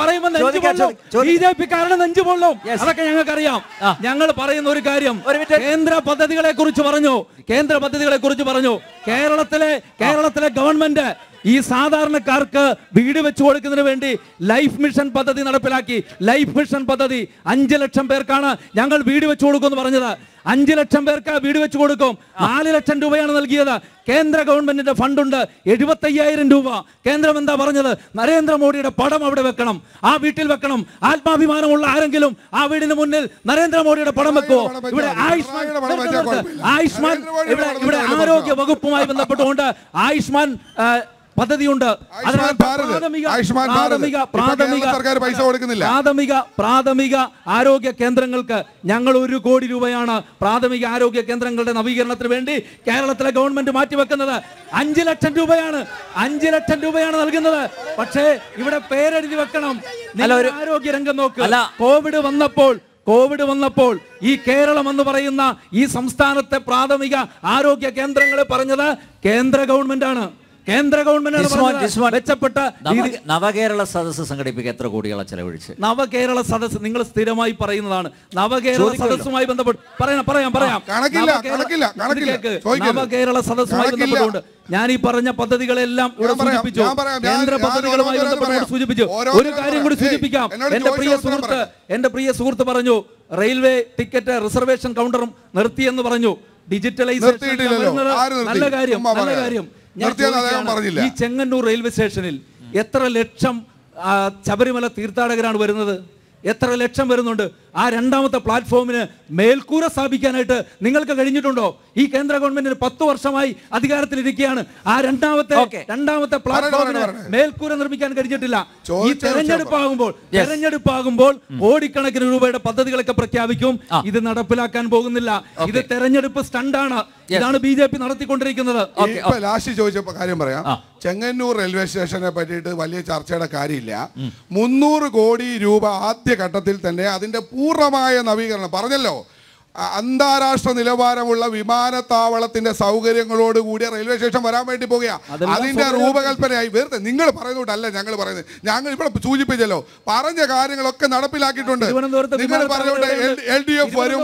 പറയുമ്പോൾ നെഞ്ചു പൊള്ളും ബി ജെ പി കാരണം നെഞ്ചു പൊള്ളും അതൊക്കെ അറിയാം ഞങ്ങൾ പറയുന്ന ഒരു കാര്യം കേന്ദ്ര പദ്ധതികളെ കുറിച്ച് പറഞ്ഞു കേന്ദ്ര പദ്ധതികളെ കുറിച്ച് പറഞ്ഞു കേരളത്തിലെ കേരളത്തിലെ ഗവൺമെന്റ് ഈ സാധാരണക്കാർക്ക് വീട് വെച്ചു കൊടുക്കുന്നതിന് വേണ്ടി ലൈഫ് മിഷൻ പദ്ധതി നടപ്പിലാക്കി ലൈഫ് മിഷൻ പദ്ധതി അഞ്ച് ലക്ഷം പേർക്കാണ് ഞങ്ങൾ വീട് വെച്ചു എന്ന് പറഞ്ഞത് അഞ്ച് ലക്ഷം പേർക്ക് വീട് വെച്ചു കൊടുക്കും നാല് ലക്ഷം രൂപയാണ് നൽകിയത് കേന്ദ്ര ഗവൺമെന്റിന്റെ ഫണ്ടുണ്ട് എഴുപത്തയ്യായിരം രൂപ കേന്ദ്രം എന്താ പറഞ്ഞത് നരേന്ദ്രമോദിയുടെ പടം അവിടെ വെക്കണം ആ വീട്ടിൽ വെക്കണം ആത്മാഭിമാനമുള്ള ആരെങ്കിലും ആ വീടിന് മുന്നിൽ നരേന്ദ്രമോദിയുടെ പടം വെക്കുമോ ഇവിടെ ആയുഷ്മാൻ ആയുഷ്മാൻ ഇവിടെ ഇവിടെ ആരോഗ്യ വകുപ്പുമായി ബന്ധപ്പെട്ടുകൊണ്ട് ആയുഷ്മാൻ പദ്ധതിയുണ്ട് പ്രാഥമിക പ്രാഥമിക സർക്കാർ പൈസ കൊടുക്കുന്നില്ല പ്രാഥമിക പ്രാഥമിക ആരോഗ്യ കേന്ദ്രങ്ങൾക്ക് ഞങ്ങൾ ഒരു കോടി രൂപയാണ് പ്രാഥമിക ആരോഗ്യ കേന്ദ്രങ്ങളുടെ നവീകരണത്തിന് വേണ്ടി കേരളത്തിലെ ഗവൺമെന്റ് മാറ്റിവെക്കുന്നത് അഞ്ചു ലക്ഷം രൂപയാണ് അഞ്ചു ലക്ഷം രൂപയാണ് നൽകുന്നത് പക്ഷേ ഇവിടെ പേരെഴുതി വെക്കണം ആരോഗ്യ രംഗം നോക്ക് കോവിഡ് വന്നപ്പോൾ കോവിഡ് വന്നപ്പോൾ ഈ കേരളം എന്ന് പറയുന്ന ഈ സംസ്ഥാനത്തെ പ്രാഥമിക ആരോഗ്യ കേന്ദ്രങ്ങളെ പറഞ്ഞത് കേന്ദ്ര ഗവൺമെന്റാണ് കേന്ദ്ര ഗവൺമെന്റ് നവകേരള സദസ്സ് സംഘടിപ്പിക്കുക എത്ര കോടികളാണ് ചെലവഴിച്ച് നവകേരള സദസ്സ് നിങ്ങൾ സ്ഥിരമായി പറയുന്നതാണ് നവകേരള സദസ്സുമായി ബന്ധപ്പെട്ട് പറയാം പറയാം പറയാം നവകേരള സദസ്സുമായി ബന്ധപ്പെട്ടുകൊണ്ട് ഞാൻ ഈ പറഞ്ഞ പദ്ധതികളെല്ലാം ഇവിടെ സൂചിപ്പിച്ചു കേന്ദ്ര പദ്ധതികളുമായി ബന്ധപ്പെട്ട് സൂചിപ്പിച്ചു ഒരു കാര്യം കൂടി സൂചിപ്പിക്കാം എന്റെ പ്രിയ സുഹൃത്ത് എന്റെ പ്രിയ സുഹൃത്ത് പറഞ്ഞു റെയിൽവേ ടിക്കറ്റ് റിസർവേഷൻ കൗണ്ടറും നിർത്തിയെന്ന് പറഞ്ഞു ഡിജിറ്റലൈസേഷൻ നല്ല കാര്യം നല്ല കാര്യം പറഞ്ഞില്ല ഈ ചെങ്ങന്നൂർ റെയിൽവേ സ്റ്റേഷനിൽ എത്ര ലക്ഷം ശബരിമല തീർത്ഥാടകരാണ് വരുന്നത് എത്ര ലക്ഷം വരുന്നുണ്ട് ആ രണ്ടാമത്തെ പ്ലാറ്റ്ഫോമിന് മേൽക്കൂര സ്ഥാപിക്കാനായിട്ട് നിങ്ങൾക്ക് കഴിഞ്ഞിട്ടുണ്ടോ ഈ കേന്ദ്ര ഗവൺമെന്റിന് പത്ത് വർഷമായി അധികാരത്തിലിരിക്കുകയാണ് ആ രണ്ടാമത്തെ രണ്ടാമത്തെ പ്ലാറ്റ്ഫോമിന് മേൽക്കൂര നിർമ്മിക്കാൻ കഴിഞ്ഞിട്ടില്ല ഈ തെരഞ്ഞെടുപ്പാകുമ്പോൾ തെരഞ്ഞെടുപ്പാകുമ്പോൾ കോടിക്കണക്കിന് രൂപയുടെ പദ്ധതികളൊക്കെ പ്രഖ്യാപിക്കും ഇത് നടപ്പിലാക്കാൻ പോകുന്നില്ല ഇത് തെരഞ്ഞെടുപ്പ് സ്റ്റണ്ടാണ് ഇതാണ് ബി ജെ പി നടത്തിക്കൊണ്ടിരിക്കുന്നത് ലാസ്റ്റ് ചോദിച്ചപ്പോ കാര്യം പറയാം ചെങ്ങന്നൂർ റെയിൽവേ സ്റ്റേഷനെ പറ്റിയിട്ട് വലിയ ചർച്ചയുടെ കാര്യമില്ല മുന്നൂറ് കോടി രൂപ ആദ്യ ഘട്ടത്തിൽ തന്നെ അതിന്റെ പൂ പൂർണ്ണമായ നവീകരണം പറഞ്ഞല്ലോ അന്താരാഷ്ട്ര നിലവാരമുള്ള വിമാനത്താവളത്തിന്റെ സൗകര്യങ്ങളോട് കൂടിയ റെയിൽവേ സ്റ്റേഷൻ വരാൻ വേണ്ടി പോകുകയാണ് അതിന്റെ രൂപകൽപ്പനയായി വെറുതെ നിങ്ങൾ പറയുന്നതല്ല ഞങ്ങൾ പറയുന്നത് ഞങ്ങൾ ഇവിടെ സൂചിപ്പിച്ചല്ലോ പറഞ്ഞ കാര്യങ്ങളൊക്കെ നടപ്പിലാക്കിയിട്ടുണ്ട് നിങ്ങൾ പറഞ്ഞുകൊണ്ട് എൽ ഡി എഫ് വരും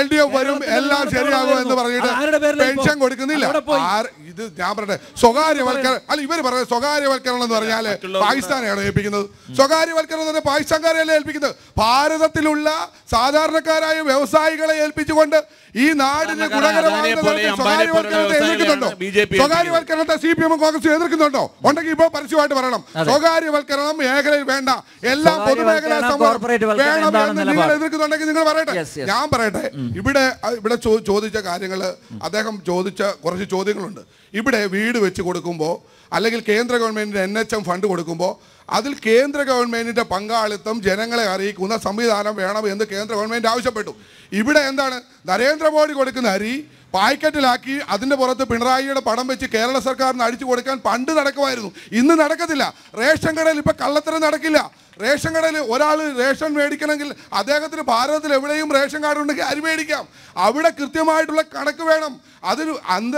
എൽ ഡി എഫ് വരും എല്ലാം ശരിയാകും എന്ന് പറഞ്ഞിട്ട് പെൻഷൻ കൊടുക്കുന്നില്ല ഇത് ഞാൻ പറഞ്ഞത് സ്വകാര്യവൽക്കരണം അല്ല ഇവർ പറയുന്നത് സ്വകാര്യവൽക്കരണം എന്ന് പറഞ്ഞാൽ പാകിസ്ഥാനെയാണ് ഏൽപ്പിക്കുന്നത് സ്വകാര്യവൽക്കരണം എന്ന് പറഞ്ഞാൽ പാകിസ്ഥാൻകാരെയല്ല ഏൽപ്പിക്കുന്നത് ഭാരതത്തിലുള്ള സാധാരണക്കാരായ വ്യവസായ സഹായികളെ ഏൽപ്പിച്ചുകൊണ്ട് ഈ നാടിന് ഗുണകരമാകുന്നുണ്ടോ സ്വകാര്യവൽക്കരണത്തെ സി പി എം കോൺഗ്രസ് എതിർക്കുന്നുണ്ടോ ഉണ്ടെങ്കിൽ ഇപ്പോ പരസ്യമായിട്ട് പറയണം സ്വകാര്യവൽക്കരണം മേഖലയിൽ വേണ്ട എല്ലാം പൊതുമേഖലാ വേണം നിങ്ങൾ എതിർക്കുന്നുണ്ടെങ്കിൽ നിങ്ങൾ പറയട്ടെ ഞാൻ പറയട്ടെ ഇവിടെ ഇവിടെ ചോദിച്ച കാര്യങ്ങൾ അദ്ദേഹം ചോദിച്ച കുറച്ച് ചോദ്യങ്ങളുണ്ട് ഇവിടെ വീട് വെച്ച് കൊടുക്കുമ്പോൾ അല്ലെങ്കിൽ കേന്ദ്ര ഗവൺമെന്റിന് എൻ എച്ച് എം ഫണ്ട് കൊടുക്കുമ്പോൾ അതിൽ കേന്ദ്ര ഗവൺമെൻറ്റിൻ്റെ പങ്കാളിത്തം ജനങ്ങളെ അറിയിക്കുന്ന സംവിധാനം എന്ന് കേന്ദ്ര ഗവൺമെൻറ് ആവശ്യപ്പെട്ടു ഇവിടെ എന്താണ് നരേന്ദ്രമോദി കൊടുക്കുന്ന അരി പായ്ക്കറ്റിലാക്കി അതിൻ്റെ പുറത്ത് പിണറായിയുടെ പടം വെച്ച് കേരള സർക്കാരിന് അടിച്ചു കൊടുക്കാൻ പണ്ട് നടക്കുമായിരുന്നു ഇന്ന് നടക്കത്തില്ല റേഷൻ കടയിൽ ഇപ്പം കള്ളത്തരം നടക്കില്ല റേഷൻ കടയിൽ ഒരാൾ റേഷൻ മേടിക്കണമെങ്കിൽ അദ്ദേഹത്തിന് ഭാരതത്തിൽ എവിടെയും റേഷൻ കാർഡ് ഉണ്ടെങ്കിൽ അരി മേടിക്കാം അവിടെ കൃത്യമായിട്ടുള്ള കണക്ക് വേണം അതിന് അന്ത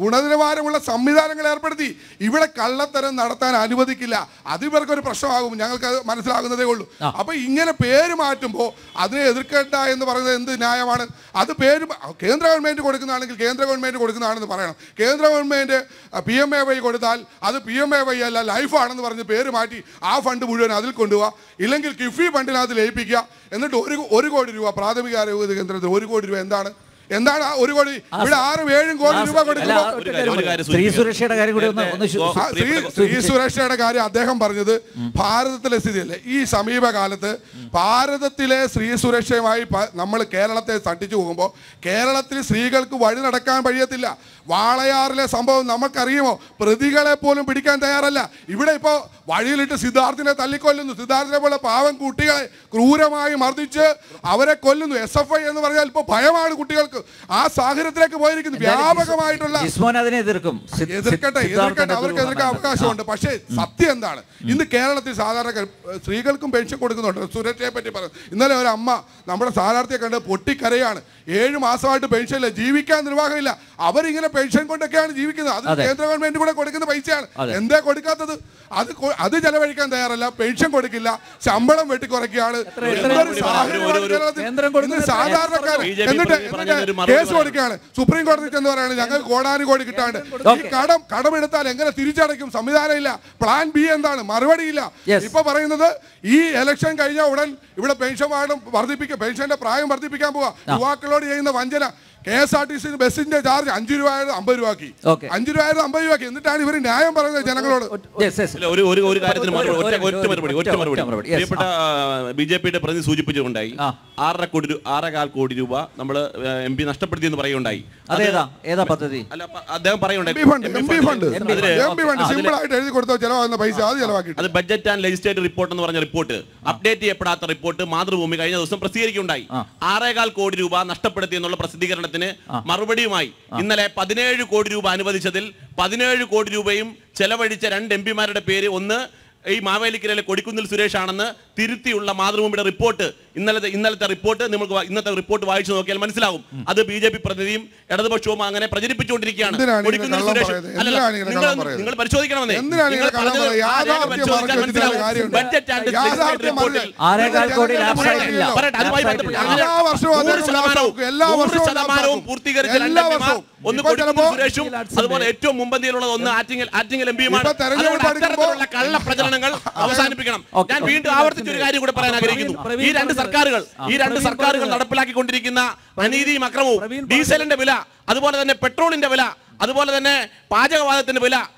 ഗുണനിലവാരമുള്ള സംവിധാനങ്ങൾ ഏർപ്പെടുത്തി ഇവിടെ കള്ളത്തരം നടത്താൻ അനുവദിക്കില്ല അത് ഇവർക്കൊരു പ്രശ്നമാകും ഞങ്ങൾക്ക് അത് മനസ്സിലാകുന്നതേ ഉള്ളൂ അപ്പൊ ഇങ്ങനെ പേര് മാറ്റുമ്പോൾ അതിനെ എതിർക്കേണ്ട എന്ന് പറയുന്നത് എന്ത് ന്യായമാണ് അത് പേര് കേന്ദ്ര ഗവൺമെന്റ് കൊടുക്കുന്നതാണെങ്കിൽ കേന്ദ്ര ഗവൺമെൻറ് കൊടുക്കുന്നതാണെന്ന് പറയണം കേന്ദ്ര government P M A Y കൊടുത്താൽ അത് പി എം എ വൈ അല്ല ലൈഫാണെന്ന് പറഞ്ഞ് പേര് മാറ്റി ആ ഫണ്ട് മുഴുവൻ അതിൽ കൊണ്ടുപോകുക ഇല്ലെങ്കിൽ കിഫി ഫണ്ടിനകത്ത് ലയിപ്പിക്കുക എന്നിട്ട് ഒരു ഒരു കോടി രൂപ പ്രാഥമിക ആരോഗ്യ കേന്ദ്രത്തിൽ ഒരു കോടി രൂപ എന്താണ് എന്താണ് ഒരു കോടി ഇവിടെ ആറും ഏഴും കോടി രൂപ കൊടുക്കുമ്പോൾ സ്ത്രീ സുരക്ഷയുടെ കാര്യം അദ്ദേഹം പറഞ്ഞത് ഭാരതത്തിലെ സ്ഥിതി അല്ലേ ഈ സമീപകാലത്ത് ഭാരതത്തിലെ സ്ത്രീ സുരക്ഷയുമായി നമ്മൾ കേരളത്തെ തട്ടിച്ചു പോകുമ്പോൾ കേരളത്തിൽ സ്ത്രീകൾക്ക് വഴി നടക്കാൻ കഴിയത്തില്ല വാളയാറിലെ സംഭവം നമുക്കറിയുമോ പ്രതികളെ പോലും പിടിക്കാൻ തയ്യാറല്ല ഇവിടെ ഇപ്പോൾ വഴിയിലിട്ട് സിദ്ധാർത്ഥിനെ തല്ലിക്കൊല്ലുന്നു സിദ്ധാർത്ഥിനെ പോലെ പാവം കുട്ടികളെ ക്രൂരമായി മർദ്ദിച്ച് അവരെ കൊല്ലുന്നു എസ് എഫ് ഐ എന്ന് പറഞ്ഞാൽ ഇപ്പോൾ ഭയമാണ് കുട്ടികൾക്ക് ആ സാഹചര്യത്തിലേക്ക് പോയിരിക്കുന്നു വ്യാപകമായിട്ടുള്ള എതിർക്കട്ടെ എതിർക്കട്ടെ അവർക്ക് എതിർക്കാൻ അവകാശമുണ്ട് പക്ഷേ സത്യം എന്താണ് ഇന്ന് കേരളത്തിൽ സാധാരണ സ്ത്രീകൾക്കും പെൻഷൻ കൊടുക്കുന്നുണ്ട് സുരക്ഷയെ പറ്റി പറഞ്ഞു ഇന്നലെ ഒരു അമ്മ നമ്മുടെ സ്ഥാനാർത്ഥിയെ കണ്ട് പൊട്ടിക്കരയാണ് ഏഴ് മാസമായിട്ട് പെൻഷനില്ല ജീവിക്കാൻ നിർവാഹമില്ല അവരിങ്ങനെ പെൻഷൻ കൊണ്ടൊക്കെയാണ് ജീവിക്കുന്നത് അത് കേന്ദ്ര ഗവൺമെന്റ് കൂടെ കൊടുക്കുന്ന പൈസയാണ് എന്താ കൊടുക്കാത്തത് അത് അത് ചെലവഴിക്കാൻ തയ്യാറല്ല പെൻഷൻ കൊടുക്കില്ല ശമ്പളം വെട്ടിക്കുറയ്ക്കുകയാണ് സാധാരണക്കാരൻ എന്നിട്ട് കേസ് കൊടുക്കുകയാണ് സുപ്രീം കോടതി ചെന്ന് പറയുന്നത് ഞങ്ങൾ കോടാനുകോടി കിട്ടാണ്ട് ഈ കടം കടമെടുത്താൽ എങ്ങനെ തിരിച്ചടയ്ക്കും സംവിധാനം ഇല്ല പ്ലാൻ ബി എന്താണ് മറുപടിയില്ല ഇപ്പൊ പറയുന്നത് ഈ ഇലക്ഷൻ കഴിഞ്ഞ ഉടൻ ഇവിടെ പെൻഷൻ വാർഡും വർദ്ധിപ്പിക്കുക പെൻഷന്റെ പ്രായം വർദ്ധിപ്പിക്കാൻ പോവാ യുവാക്കളോട് ചെയ്യുന്ന വഞ്ചന K S R T C ബസ്സിന്റെ ചാർജ് അഞ്ചു രൂപയുടെ അമ്പത് രൂപയാക്കി അഞ്ചു രൂപയുടെ അമ്പത് രൂപയാക്കി എന്നിട്ടാണ് ഇവർ ന്യായം പറയുന്നത് ജനങ്ങളോട് ബി ജെ പിയുടെ പ്രതി സൂചിപ്പിച്ചുകൊണ്ടായി ആറര കോടി ആറേകാൽ കോടി രൂപ നമ്മള് എം പി നഷ്ടപ്പെടുത്തി എന്ന് പറയുണ്ടായി ബഡ്ജറ്റ് ആൻഡ് ലെജിസ്ലേറ്റീവ് റിപ്പോർട്ട് എന്ന് പറഞ്ഞ റിപ്പോർട്ട് അപ്ഡേറ്റ് ചെയ്യപ്പെടാത്ത റിപ്പോർട്ട് മാതൃഭൂമി കഴിഞ്ഞ ദിവസം പ്രസിദ്ധീകരിക്കുകയുണ്ടായി ആറേകാൽ കോടി രൂപ നഷ്ടപ്പെടുത്തി എന്നുള്ള പ്രസിദ്ധീകരണത്തിൽ ആവശ്യത്തിന് മറുപടിയുമായി ഇന്നലെ പതിനേഴ് കോടി രൂപ അനുവദിച്ചതിൽ പതിനേഴ് കോടി രൂപയും ചെലവഴിച്ച രണ്ട് എം പിമാരുടെ പേര് ഒന്ന് ഈ മാവേലിക്കരയിലെ കൊടിക്കുന്നിൽ സുരേഷ് ആണെന്ന് തിരുത്തിയുള്ള മാതൃഭൂമിയുടെ റിപ്പോർട്ട് ഇന്നലത്തെ ഇന്നലത്തെ റിപ്പോർട്ട് നിങ്ങൾക്ക് ഇന്നത്തെ റിപ്പോർട്ട് വായിച്ചു നോക്കിയാൽ മനസ്സിലാകും അത് ബി ജെ പി പ്രതിനിധിയും ഇടതുപക്ഷവും അങ്ങനെ പ്രചരിപ്പിച്ചുകൊണ്ടിരിക്കുകയാണ് നിങ്ങൾ പരിശോധിക്കണമെന്നേ ശതമാനവും പൂർത്തീകരിച്ച ഒന്ന് കൊടുക്കുന്ന സുരേഷും അതുപോലെ ഏറ്റവും മുമ്പന്തിയിലുള്ളത് ഒന്ന് ആറ്റിങ്ങൽ ആറ്റിങ്ങൽ എം പിയുമാണ് കള്ള പ്രചരണങ്ങൾ അവസാനിപ്പിക്കണം ഞാൻ വീണ്ടും ഒരു കാര്യം കൂടെ പറയാൻ ആഗ്രഹിക്കുന്നു ഈ രണ്ട് സർക്കാരുകൾ ഈ രണ്ട് സർക്കാരുകൾ നടപ്പിലാക്കിക്കൊണ്ടിരിക്കുന്ന അനീതിയും അക്രമവും ഡീസലിന്റെ വില അതുപോലെ തന്നെ പെട്രോളിന്റെ വില അതുപോലെ തന്നെ പാചകവാദത്തിന്റെ വില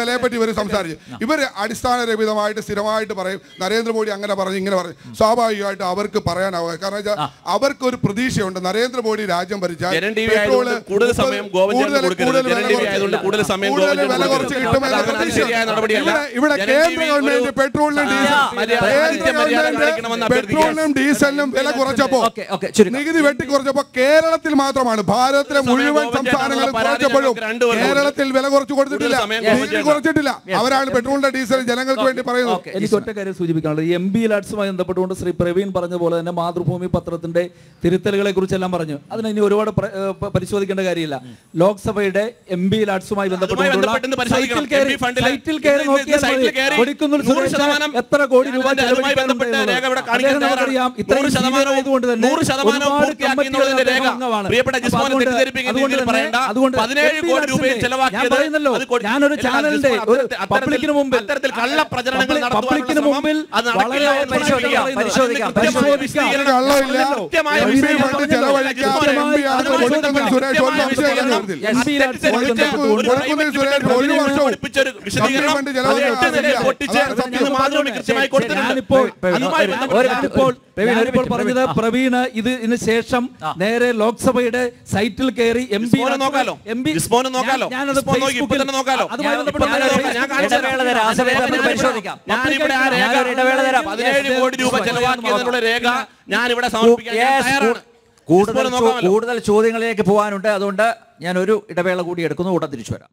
വിലയെ പറ്റി ഇവർ സംസാരിച്ചു ഇവർ അടിസ്ഥാനരഹിതമായിട്ട് സ്ഥിരമായിട്ട് പറയും നരേന്ദ്രമോദി അങ്ങനെ പറഞ്ഞു ഇങ്ങനെ പറഞ്ഞു സ്വാഭാവികമായിട്ട് അവർക്ക് പറയാനാവുക കാരണം വെച്ചാൽ അവർക്ക് ഒരു പ്രതീക്ഷയുണ്ട് നരേന്ദ്രമോദി രാജ്യം ഭരിച്ചാൽ കൂടുതൽ കൂടുതൽ വില കുറച്ച് കിട്ടുമെന്ന പ്രതീക്ഷ ഇവിടെ കേന്ദ്ര ഗവൺമെന്റ് പെട്രോളിനും ഡീസലിനും പെട്രോളിനും ഡീസലിനും വില കുറച്ചപ്പോ നികുതി വെട്ടി കുറച്ചപ്പോ കേരളത്തിൽ മാത്രമാണ് ഭാരതത്തിലെ മുഴുവൻ സംസ്ഥാനങ്ങളും കുറച്ചപ്പോഴും കേരളത്തിൽ വില കുറച്ച് കൊടുത്തിട്ടില്ല പറഞ്ഞിട്ടില്ല അവരാണ് പെട്രോളിന്റെ ഡീസൽ ജനങ്ങൾക്ക് വേണ്ടി പറയുന്നത് എനിക്ക് ഒറ്റ കാര്യം സൂചിപ്പിക്കാനുള്ളത് എം ബി ലാഡ്സുമായി ബന്ധപ്പെട്ടുകൊണ്ട് ശ്രീ പ്രവീൺ പറഞ്ഞ പോലെ തന്നെ മാതൃഭൂമി പത്രത്തിന്റെ തിരുത്തലുകളെ കുറിച്ചെല്ലാം പറഞ്ഞു അതിന് ഇനി ഒരുപാട് പരിശോധിക്കേണ്ട കാര്യമില്ല ലോക്സഭയുടെ എം ബി ലാഡ്സുമായി ബന്ധപ്പെട്ടുകൊണ്ട് എത്ര കോടി രൂപ തന്നെ അതുകൊണ്ട് ഞാനൊരു ചാനൽ മുമ്പിൽ പബ്ലിക്കിന് മുമ്പിൽ അത്തരത്തിൽ കള്ള പ്രചരണങ്ങൾ പബ്ലിക്കിന് മുമ്പിൽ വളരെ പരിശോധിക്കാം പരിശോധിക്കാം ഞാനിപ്പോൾ ഇപ്പോൾ പറഞ്ഞത് പ്രവീണ് ഇത് ശേഷം നേരെ ലോക്സഭയുടെ സൈറ്റിൽ കയറി എം പി നോക്കാലോ എം പി നോക്കാലോ കോടി രൂപ ഞാൻ ഇവിടെ സമർപ്പിക്കാൻ കൂടുതൽ കൂടുതൽ ചോദ്യങ്ങളിലേക്ക് പോകാനുണ്ട് അതുകൊണ്ട് ഞാൻ ഒരു ഇടവേള കൂടി എടുക്കുന്നു കൂടെ തിരിച്ചു വരാം